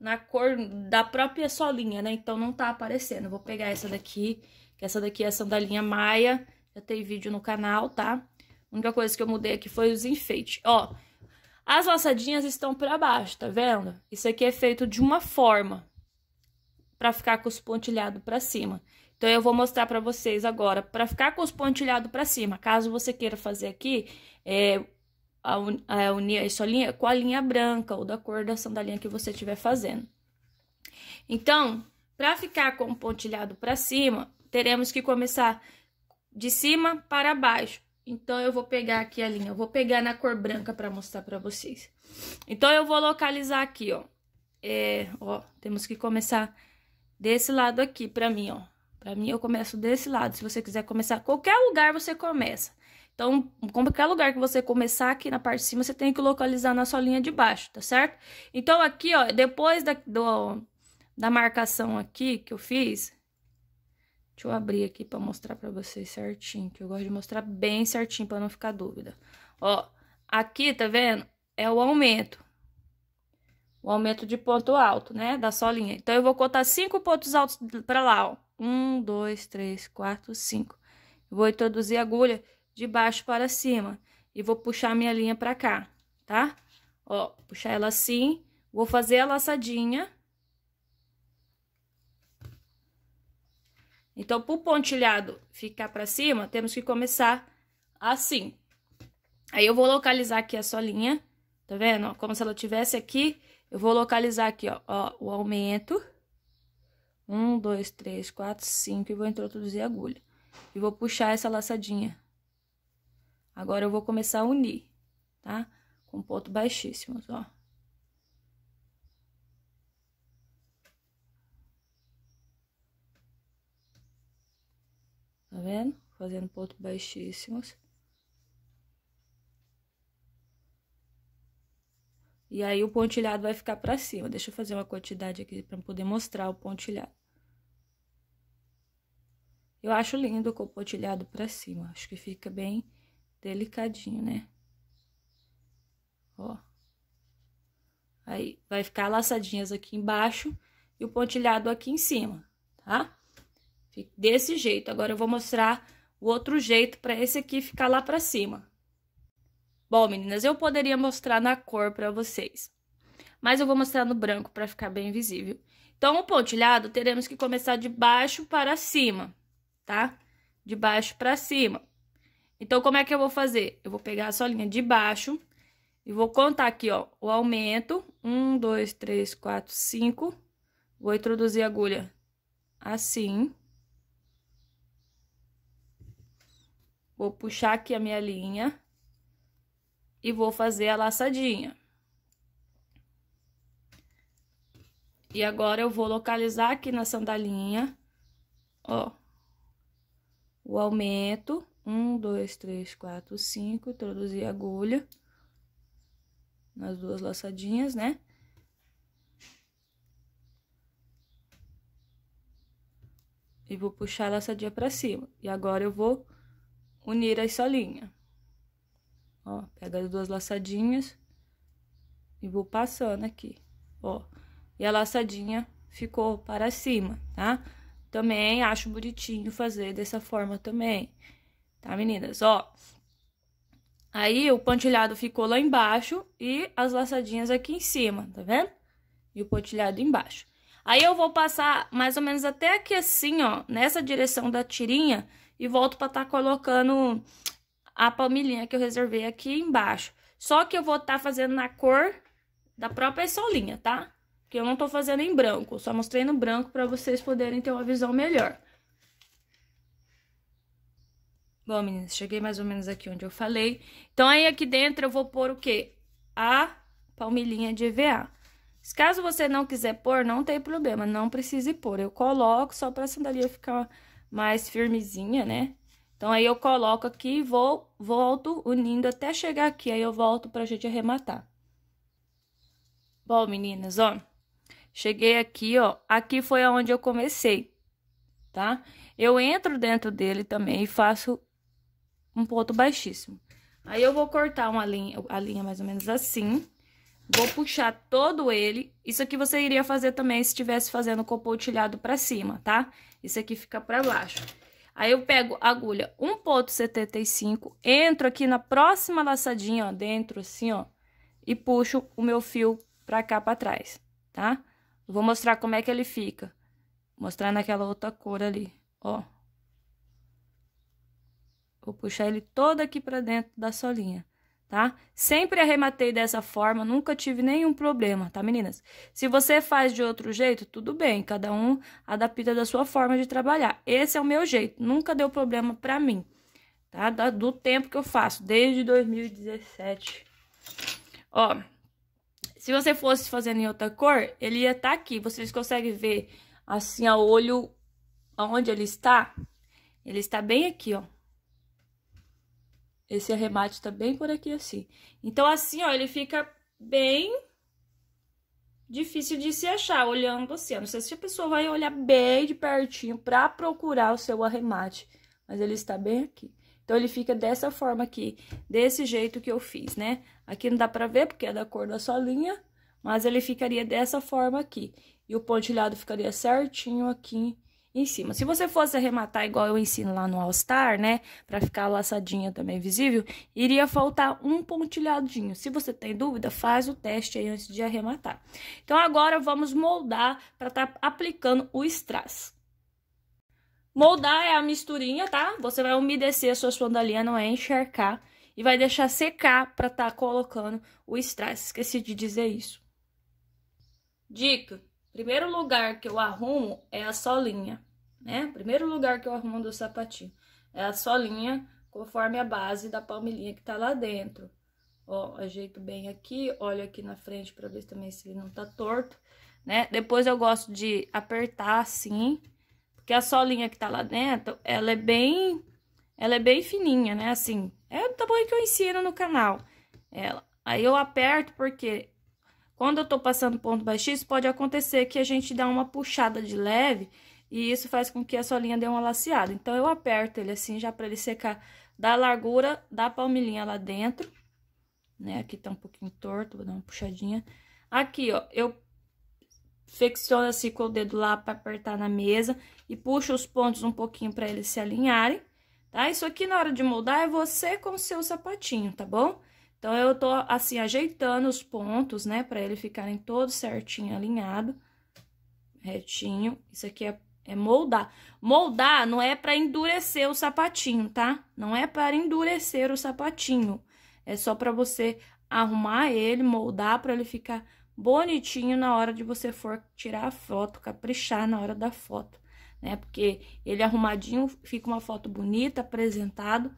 na cor da própria solinha, né? Então não tá aparecendo. Vou pegar essa daqui, que essa daqui é a sandalinha Maia. Já tem vídeo no canal, tá? A única coisa que eu mudei aqui foi os enfeites. Ó, as laçadinhas estão para baixo, tá vendo? Isso aqui é feito de uma forma para ficar com os pontilhados para cima. Então eu vou mostrar para vocês agora para ficar com os pontilhados para cima. Caso você queira fazer aqui, é, a, é, unir isso unir a linha com a linha branca ou da cor da sandalinha que você estiver fazendo. Então, para ficar com o pontilhado para cima, teremos que começar de cima para baixo. Então, eu vou pegar aqui a linha. Eu vou pegar na cor branca pra mostrar pra vocês. Então, eu vou localizar aqui, ó. É, ó, temos que começar desse lado aqui pra mim, ó. Pra mim, eu começo desse lado. Se você quiser começar qualquer lugar, você começa. Então, qualquer lugar que você começar aqui na parte de cima, você tem que localizar na sua linha de baixo, tá certo? Então, aqui, ó, depois da, do, da marcação aqui que eu fiz, Deixa eu abrir aqui pra mostrar pra vocês certinho, que eu gosto de mostrar bem certinho pra não ficar dúvida. Ó, aqui, tá vendo? É o aumento. O aumento de ponto alto, né? Da solinha. Então, eu vou contar cinco pontos altos pra lá, ó. Um, dois, três, quatro, cinco. Vou introduzir a agulha de baixo para cima. E vou puxar minha linha pra cá, tá? Ó, puxar ela assim. Vou fazer a laçadinha Então, para o pontilhado ficar para cima, temos que começar assim. Aí, eu vou localizar aqui a solinha, tá vendo? Como se ela tivesse aqui, eu vou localizar aqui, ó, ó o aumento. Um, dois, três, quatro, cinco, e vou introduzir a agulha. E vou puxar essa laçadinha. Agora, eu vou começar a unir, tá? Com ponto baixíssimo, ó. Tá vendo? Fazendo pontos baixíssimos. E aí o pontilhado vai ficar pra cima. Deixa eu fazer uma quantidade aqui pra poder mostrar o pontilhado. Eu acho lindo com o pontilhado pra cima. Acho que fica bem delicadinho, né? Ó. Aí, vai ficar laçadinhas aqui embaixo e o pontilhado aqui em cima, tá? Desse jeito. Agora eu vou mostrar o outro jeito para esse aqui ficar lá para cima. Bom, meninas, eu poderia mostrar na cor para vocês. Mas eu vou mostrar no branco para ficar bem visível. Então, o pontilhado teremos que começar de baixo para cima, tá? De baixo para cima. Então, como é que eu vou fazer? Eu vou pegar a linha de baixo e vou contar aqui, ó, o aumento. Um, dois, três, quatro, cinco. Vou introduzir a agulha assim. Vou puxar aqui a minha linha e vou fazer a laçadinha. E agora, eu vou localizar aqui na sandalinha, ó, o aumento. Um, dois, três, quatro, cinco, introduzir agulha nas duas laçadinhas, né? E vou puxar a laçadinha pra cima. E agora, eu vou unir a solinha. Ó, pega as duas laçadinhas e vou passando aqui, ó. E a laçadinha ficou para cima, tá? Também acho bonitinho fazer dessa forma também, tá, meninas? Ó, aí o pontilhado ficou lá embaixo e as laçadinhas aqui em cima, tá vendo? E o pontilhado embaixo. Aí eu vou passar mais ou menos até aqui assim, ó, nessa direção da tirinha, e volto para estar tá colocando a palmilhinha que eu reservei aqui embaixo. Só que eu vou estar tá fazendo na cor da própria solinha, tá? Porque eu não tô fazendo em branco, só mostrei no branco para vocês poderem ter uma visão melhor. Bom, meninas, cheguei mais ou menos aqui onde eu falei. Então, aí aqui dentro eu vou pôr o quê? A palmilhinha de EVA. Caso você não quiser pôr, não tem problema, não precise pôr. Eu coloco só pra sandália ficar mais firmezinha, né? Então, aí eu coloco aqui e vou, volto unindo até chegar aqui, aí eu volto pra gente arrematar. Bom, meninas, ó, cheguei aqui, ó, aqui foi aonde eu comecei, tá? Eu entro dentro dele também e faço um ponto baixíssimo. Aí eu vou cortar uma linha, a linha mais ou menos assim, Vou puxar todo ele. Isso aqui você iria fazer também se estivesse fazendo copo copotilhado para cima, tá? Isso aqui fica para baixo. Aí eu pego agulha 1.75, entro aqui na próxima laçadinha, ó, dentro assim, ó, e puxo o meu fio pra cá pra trás, tá? Vou mostrar como é que ele fica. Mostrar naquela outra cor ali, ó. Vou puxar ele todo aqui pra dentro da solinha tá? Sempre arrematei dessa forma, nunca tive nenhum problema, tá, meninas? Se você faz de outro jeito, tudo bem, cada um adapta da sua forma de trabalhar. Esse é o meu jeito, nunca deu problema pra mim, tá? Do tempo que eu faço, desde 2017. Ó, se você fosse fazendo em outra cor, ele ia estar tá aqui. Vocês conseguem ver, assim, a olho, aonde ele está? Ele está bem aqui, ó. Esse arremate tá bem por aqui assim. Então, assim, ó, ele fica bem difícil de se achar olhando assim. Eu não sei se a pessoa vai olhar bem de pertinho para procurar o seu arremate, mas ele está bem aqui. Então, ele fica dessa forma aqui, desse jeito que eu fiz, né? Aqui não dá para ver, porque é da cor da solinha, mas ele ficaria dessa forma aqui. E o pontilhado ficaria certinho aqui em cima. Se você fosse arrematar igual eu ensino lá no All Star, né, para ficar laçadinha também visível, iria faltar um pontilhadinho. Se você tem dúvida, faz o teste aí antes de arrematar. Então agora vamos moldar para estar tá aplicando o strass. Moldar é a misturinha, tá? Você vai umedecer a sua sandalinha, não é encharcar. E vai deixar secar para estar tá colocando o strass. Esqueci de dizer isso. Dica. Primeiro lugar que eu arrumo é a solinha né? Primeiro lugar que eu arrumo do sapatinho é a solinha, conforme a base da palmilhinha que tá lá dentro. Ó, ajeito bem aqui, olho aqui na frente pra ver também se ele não tá torto, né? Depois eu gosto de apertar assim, porque a solinha que tá lá dentro, ela é bem... Ela é bem fininha, né? Assim, é o tamanho que eu ensino no canal. Ela. Aí eu aperto porque quando eu tô passando ponto baixíssimo, pode acontecer que a gente dá uma puxada de leve e isso faz com que a sua linha dê uma laceada. Então, eu aperto ele assim, já para ele secar da largura da palmilhinha lá dentro, né? Aqui tá um pouquinho torto, vou dar uma puxadinha. Aqui, ó, eu flexiono assim com o dedo lá para apertar na mesa e puxo os pontos um pouquinho para eles se alinharem, tá? Isso aqui na hora de moldar é você com o seu sapatinho, tá bom? Então, eu tô assim ajeitando os pontos, né, para ele ficarem todos certinho alinhado, retinho. Isso aqui é é moldar. Moldar não é para endurecer o sapatinho, tá? Não é para endurecer o sapatinho. É só para você arrumar ele, moldar para ele ficar bonitinho na hora de você for tirar a foto, caprichar na hora da foto, né? Porque ele arrumadinho fica uma foto bonita, apresentado,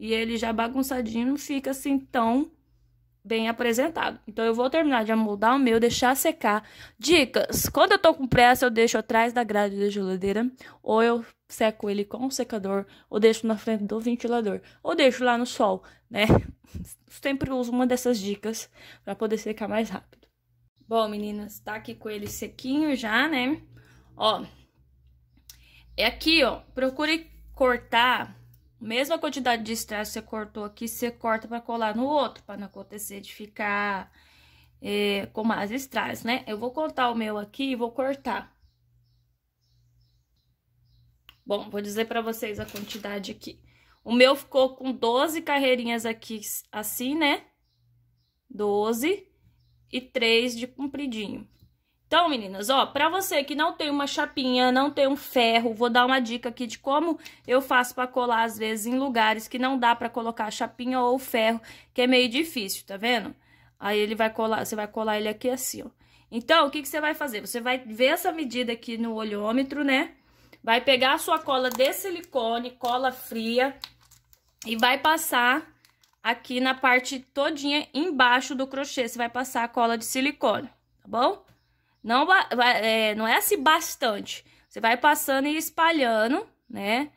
e ele já bagunçadinho não fica assim tão bem apresentado. Então eu vou terminar de amoldar o meu, deixar secar. Dicas: quando eu tô com pressa, eu deixo atrás da grade da geladeira, ou eu seco ele com o secador, ou deixo na frente do ventilador, ou deixo lá no sol, né? Sempre uso uma dessas dicas para poder secar mais rápido. Bom, meninas, tá aqui com ele sequinho já, né? Ó. É aqui, ó. Procure cortar Mesma quantidade de estresse que você cortou aqui, você corta para colar no outro, para não acontecer de ficar é, com mais estresse, né? Eu vou contar o meu aqui e vou cortar. Bom, vou dizer para vocês a quantidade aqui. O meu ficou com 12 carreirinhas aqui, assim, né? 12 e 3 de compridinho. Então, meninas, ó, pra você que não tem uma chapinha, não tem um ferro, vou dar uma dica aqui de como eu faço pra colar, às vezes, em lugares que não dá pra colocar a chapinha ou o ferro, que é meio difícil, tá vendo? Aí ele vai colar, você vai colar ele aqui assim, ó. Então, o que, que você vai fazer? Você vai ver essa medida aqui no olhômetro, né? Vai pegar a sua cola de silicone, cola fria, e vai passar aqui na parte todinha embaixo do crochê. Você vai passar a cola de silicone, tá bom? Não é, não é assim bastante. Você vai passando e espalhando, né?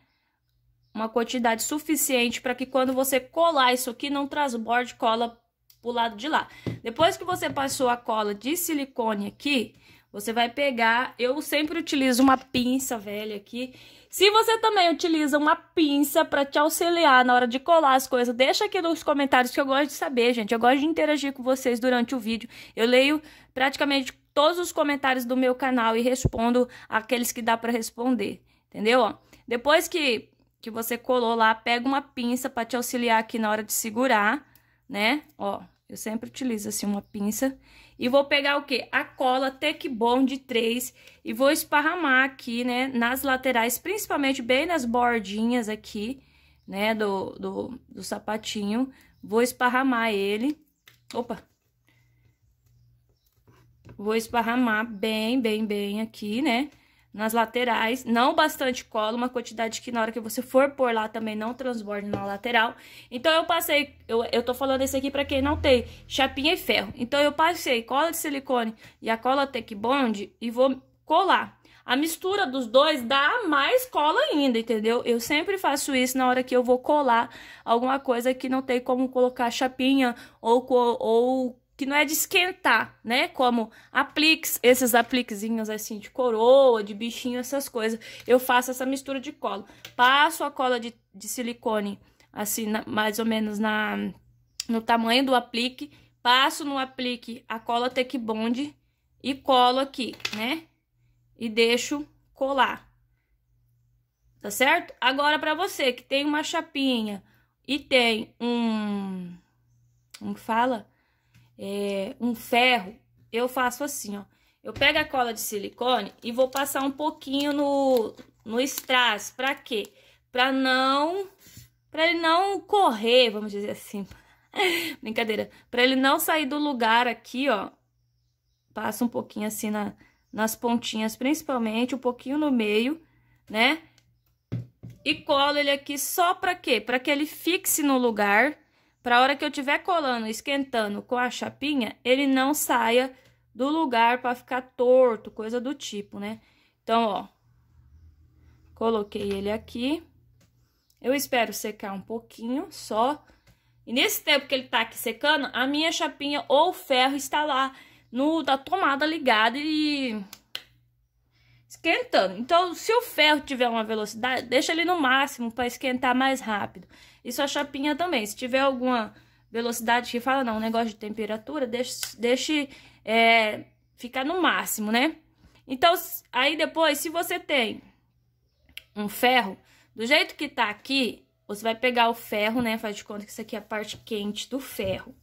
Uma quantidade suficiente para que quando você colar isso aqui, não transborde cola pro lado de lá. Depois que você passou a cola de silicone aqui, você vai pegar... Eu sempre utilizo uma pinça velha aqui. Se você também utiliza uma pinça para te auxiliar na hora de colar as coisas, deixa aqui nos comentários que eu gosto de saber, gente. Eu gosto de interagir com vocês durante o vídeo. Eu leio praticamente todos os comentários do meu canal e respondo aqueles que dá para responder, entendeu? Depois que, que você colou lá, pega uma pinça para te auxiliar aqui na hora de segurar, né? Ó, eu sempre utilizo assim uma pinça. E vou pegar o que? A cola Take Bom de 3 e vou esparramar aqui, né? Nas laterais, principalmente bem nas bordinhas aqui, né? Do, do, do sapatinho. Vou esparramar ele. Opa! Vou esparramar bem, bem, bem aqui, né? Nas laterais, não bastante cola, uma quantidade que na hora que você for pôr lá também não transborde na lateral. Então, eu passei, eu, eu tô falando esse aqui pra quem não tem, chapinha e ferro. Então, eu passei cola de silicone e a cola Tech Bond e vou colar. A mistura dos dois dá mais cola ainda, entendeu? Eu sempre faço isso na hora que eu vou colar alguma coisa que não tem como colocar chapinha ou, ou que não é de esquentar, né? Como apliques, esses apliquezinhos assim de coroa, de bichinho, essas coisas. Eu faço essa mistura de cola. Passo a cola de, de silicone, assim, na, mais ou menos na, no tamanho do aplique. Passo no aplique a cola Tech Bond e colo aqui, né? E deixo colar. Tá certo? Agora, pra você que tem uma chapinha e tem um... Como fala? é, um ferro, eu faço assim, ó. Eu pego a cola de silicone e vou passar um pouquinho no, no strass. Pra quê? Pra não... Pra ele não correr, vamos dizer assim. Brincadeira. Pra ele não sair do lugar aqui, ó. Passa um pouquinho assim na, nas pontinhas, principalmente. Um pouquinho no meio, né? E colo ele aqui só pra quê? Pra que ele fixe no lugar para a hora que eu tiver colando, esquentando com a chapinha, ele não saia do lugar para ficar torto, coisa do tipo, né? Então, ó, coloquei ele aqui. Eu espero secar um pouquinho só. E nesse tempo que ele tá aqui secando, a minha chapinha ou ferro está lá no, da tomada ligada e esquentando. Então, se o ferro tiver uma velocidade, deixa ele no máximo para esquentar mais rápido. E sua chapinha também. Se tiver alguma velocidade que fala, não, um negócio de temperatura, deixe, deixe é, ficar no máximo, né? Então, aí depois, se você tem um ferro, do jeito que tá aqui, você vai pegar o ferro, né? Faz de conta que isso aqui é a parte quente do ferro.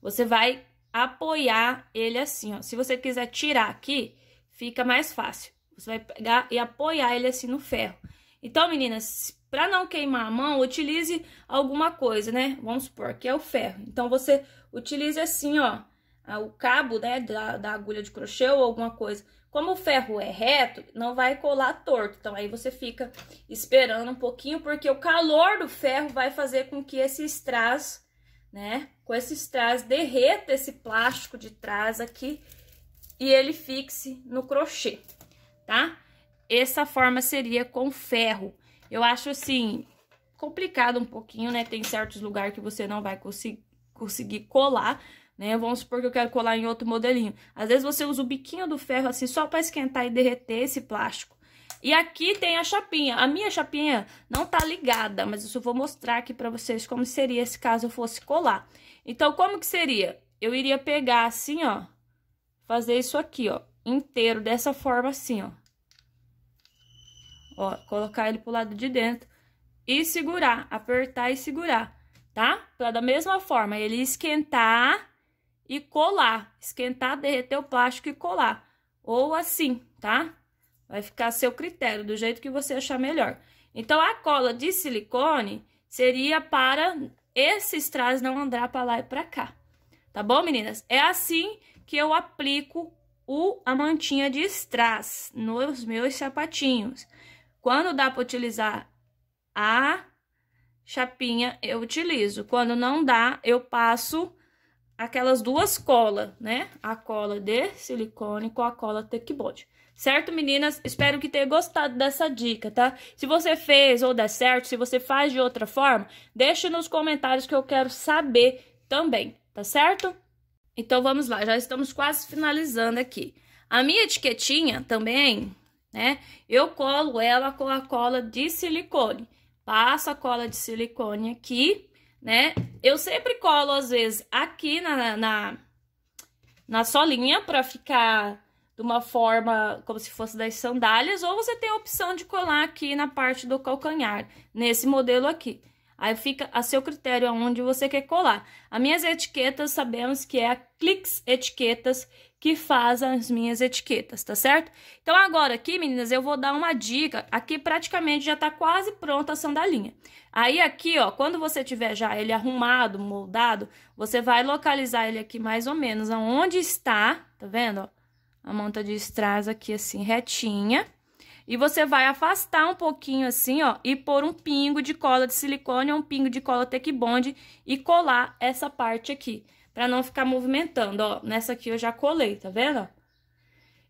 Você vai apoiar ele assim, ó. Se você quiser tirar aqui, fica mais fácil. Você vai pegar e apoiar ele assim no ferro. Então, meninas, para não queimar a mão, utilize alguma coisa, né? Vamos supor que é o ferro. Então, você utilize assim, ó, o cabo, né, da, da agulha de crochê ou alguma coisa. Como o ferro é reto, não vai colar torto. Então, aí você fica esperando um pouquinho, porque o calor do ferro vai fazer com que esse strass, né, com esse strass derreta esse plástico de trás aqui e ele fixe no crochê, tá? Essa forma seria com ferro. Eu acho, assim, complicado um pouquinho, né? Tem certos lugares que você não vai consi conseguir colar, né? Vamos supor que eu quero colar em outro modelinho. Às vezes você usa o biquinho do ferro, assim, só para esquentar e derreter esse plástico. E aqui tem a chapinha. A minha chapinha não tá ligada, mas eu só vou mostrar aqui para vocês como seria se caso eu fosse colar. Então, como que seria? Eu iria pegar assim, ó, fazer isso aqui, ó, inteiro, dessa forma assim, ó. Ó, colocar ele pro lado de dentro e segurar, apertar e segurar, tá? Pra da mesma forma, ele esquentar e colar. Esquentar, derreter o plástico e colar. Ou assim, tá? Vai ficar a seu critério, do jeito que você achar melhor. Então, a cola de silicone seria para esses trás não andar para lá e para cá. Tá bom, meninas? É assim que eu aplico o, a mantinha de strass nos meus sapatinhos. Quando dá para utilizar a chapinha, eu utilizo. Quando não dá, eu passo aquelas duas colas, né? A cola de silicone com a cola Tecbond. Certo, meninas? Espero que tenha gostado dessa dica, tá? Se você fez ou der certo, se você faz de outra forma, deixe nos comentários que eu quero saber também, tá certo? Então, vamos lá. Já estamos quase finalizando aqui. A minha etiquetinha também né? Eu colo ela com a cola de silicone. Passo a cola de silicone aqui, né? Eu sempre colo, às vezes, aqui na, na, na solinha para ficar de uma forma como se fosse das sandálias, ou você tem a opção de colar aqui na parte do calcanhar, nesse modelo aqui. Aí fica a seu critério aonde você quer colar. As minhas etiquetas, sabemos que é a Clix Etiquetas, que faz as minhas etiquetas, tá certo? Então agora aqui, meninas, eu vou dar uma dica. Aqui praticamente já tá quase pronta a sandalinha. Aí aqui, ó, quando você tiver já ele arrumado, moldado, você vai localizar ele aqui mais ou menos aonde está, tá vendo, A manta de strass aqui assim retinha. E você vai afastar um pouquinho assim, ó, e pôr um pingo de cola de silicone ou um pingo de cola Tech Bond e colar essa parte aqui para não ficar movimentando, ó. Nessa aqui eu já colei, tá vendo?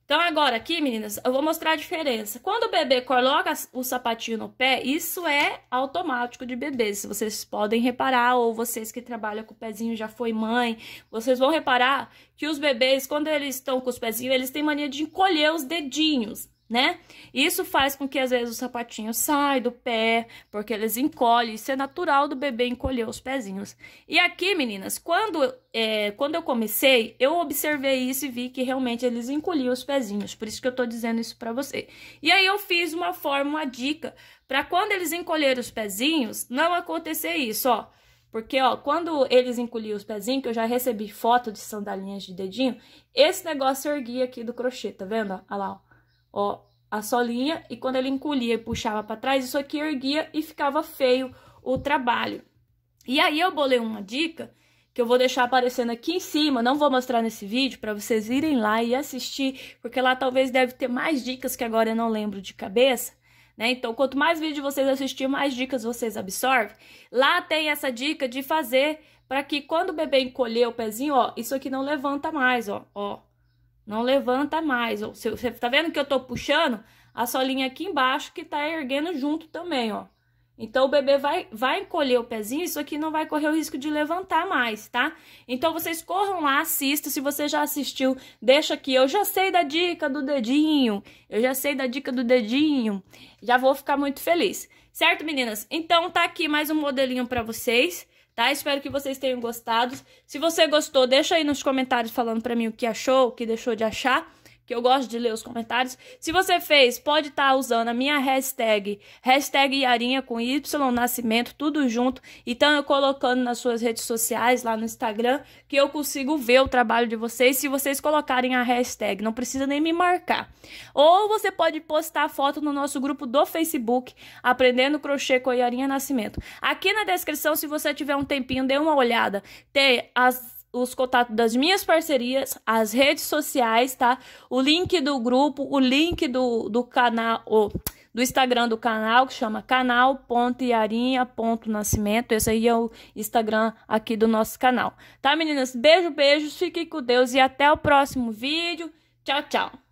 Então, agora aqui, meninas, eu vou mostrar a diferença. Quando o bebê coloca o sapatinho no pé, isso é automático de bebê. Se vocês podem reparar, ou vocês que trabalham com o pezinho já foi mãe, vocês vão reparar que os bebês, quando eles estão com os pezinhos, eles têm mania de encolher os dedinhos né? Isso faz com que às vezes o sapatinho sai do pé, porque eles encolhem. Isso é natural do bebê encolher os pezinhos. E aqui, meninas, quando, é, quando eu comecei, eu observei isso e vi que realmente eles encolhiam os pezinhos. Por isso que eu tô dizendo isso pra você. E aí eu fiz uma forma, uma dica, pra quando eles encolherem os pezinhos, não acontecer isso, ó. Porque, ó, quando eles encolhiam os pezinhos, que eu já recebi foto de sandalinhas de dedinho, esse negócio erguia aqui do crochê, tá vendo? Olha lá, ó ó, a solinha e quando ele encolhia e puxava para trás, isso aqui erguia e ficava feio o trabalho. E aí eu bolei uma dica que eu vou deixar aparecendo aqui em cima, não vou mostrar nesse vídeo para vocês irem lá e assistir, porque lá talvez deve ter mais dicas que agora eu não lembro de cabeça. Né? Então, quanto mais vídeo vocês assistirem, mais dicas vocês absorvem. Lá tem essa dica de fazer para que quando o bebê encolher o pezinho, ó, isso aqui não levanta mais, ó, ó, não levanta mais. Você tá vendo que eu tô puxando a solinha aqui embaixo que tá erguendo junto também, ó. Então, o bebê vai, vai encolher o pezinho, isso aqui não vai correr o risco de levantar mais, tá? Então, vocês corram lá, assistam. Se você já assistiu, deixa aqui. Eu já sei da dica do dedinho. Eu já sei da dica do dedinho. Já vou ficar muito feliz. Certo, meninas? Então, tá aqui mais um modelinho pra vocês tá? Espero que vocês tenham gostado. Se você gostou, deixa aí nos comentários falando pra mim o que achou, o que deixou de achar que eu gosto de ler os comentários. Se você fez, pode estar tá usando a minha hashtag, hashtag com Y Nascimento, tudo junto. Então eu colocando nas suas redes sociais, lá no Instagram, que eu consigo ver o trabalho de vocês se vocês colocarem a hashtag. Não precisa nem me marcar. Ou você pode postar foto no nosso grupo do Facebook, Aprendendo Crochê com Iarinha Nascimento. Aqui na descrição, se você tiver um tempinho, dê uma olhada. Tem as os contatos das minhas parcerias, as redes sociais, tá? O link do grupo, o link do, do canal, o do Instagram do canal, que chama canal.iarinha.nascimento. Esse aí é o Instagram aqui do nosso canal. Tá, meninas? Beijo, beijos, fiquem com Deus e até o próximo vídeo. Tchau, tchau!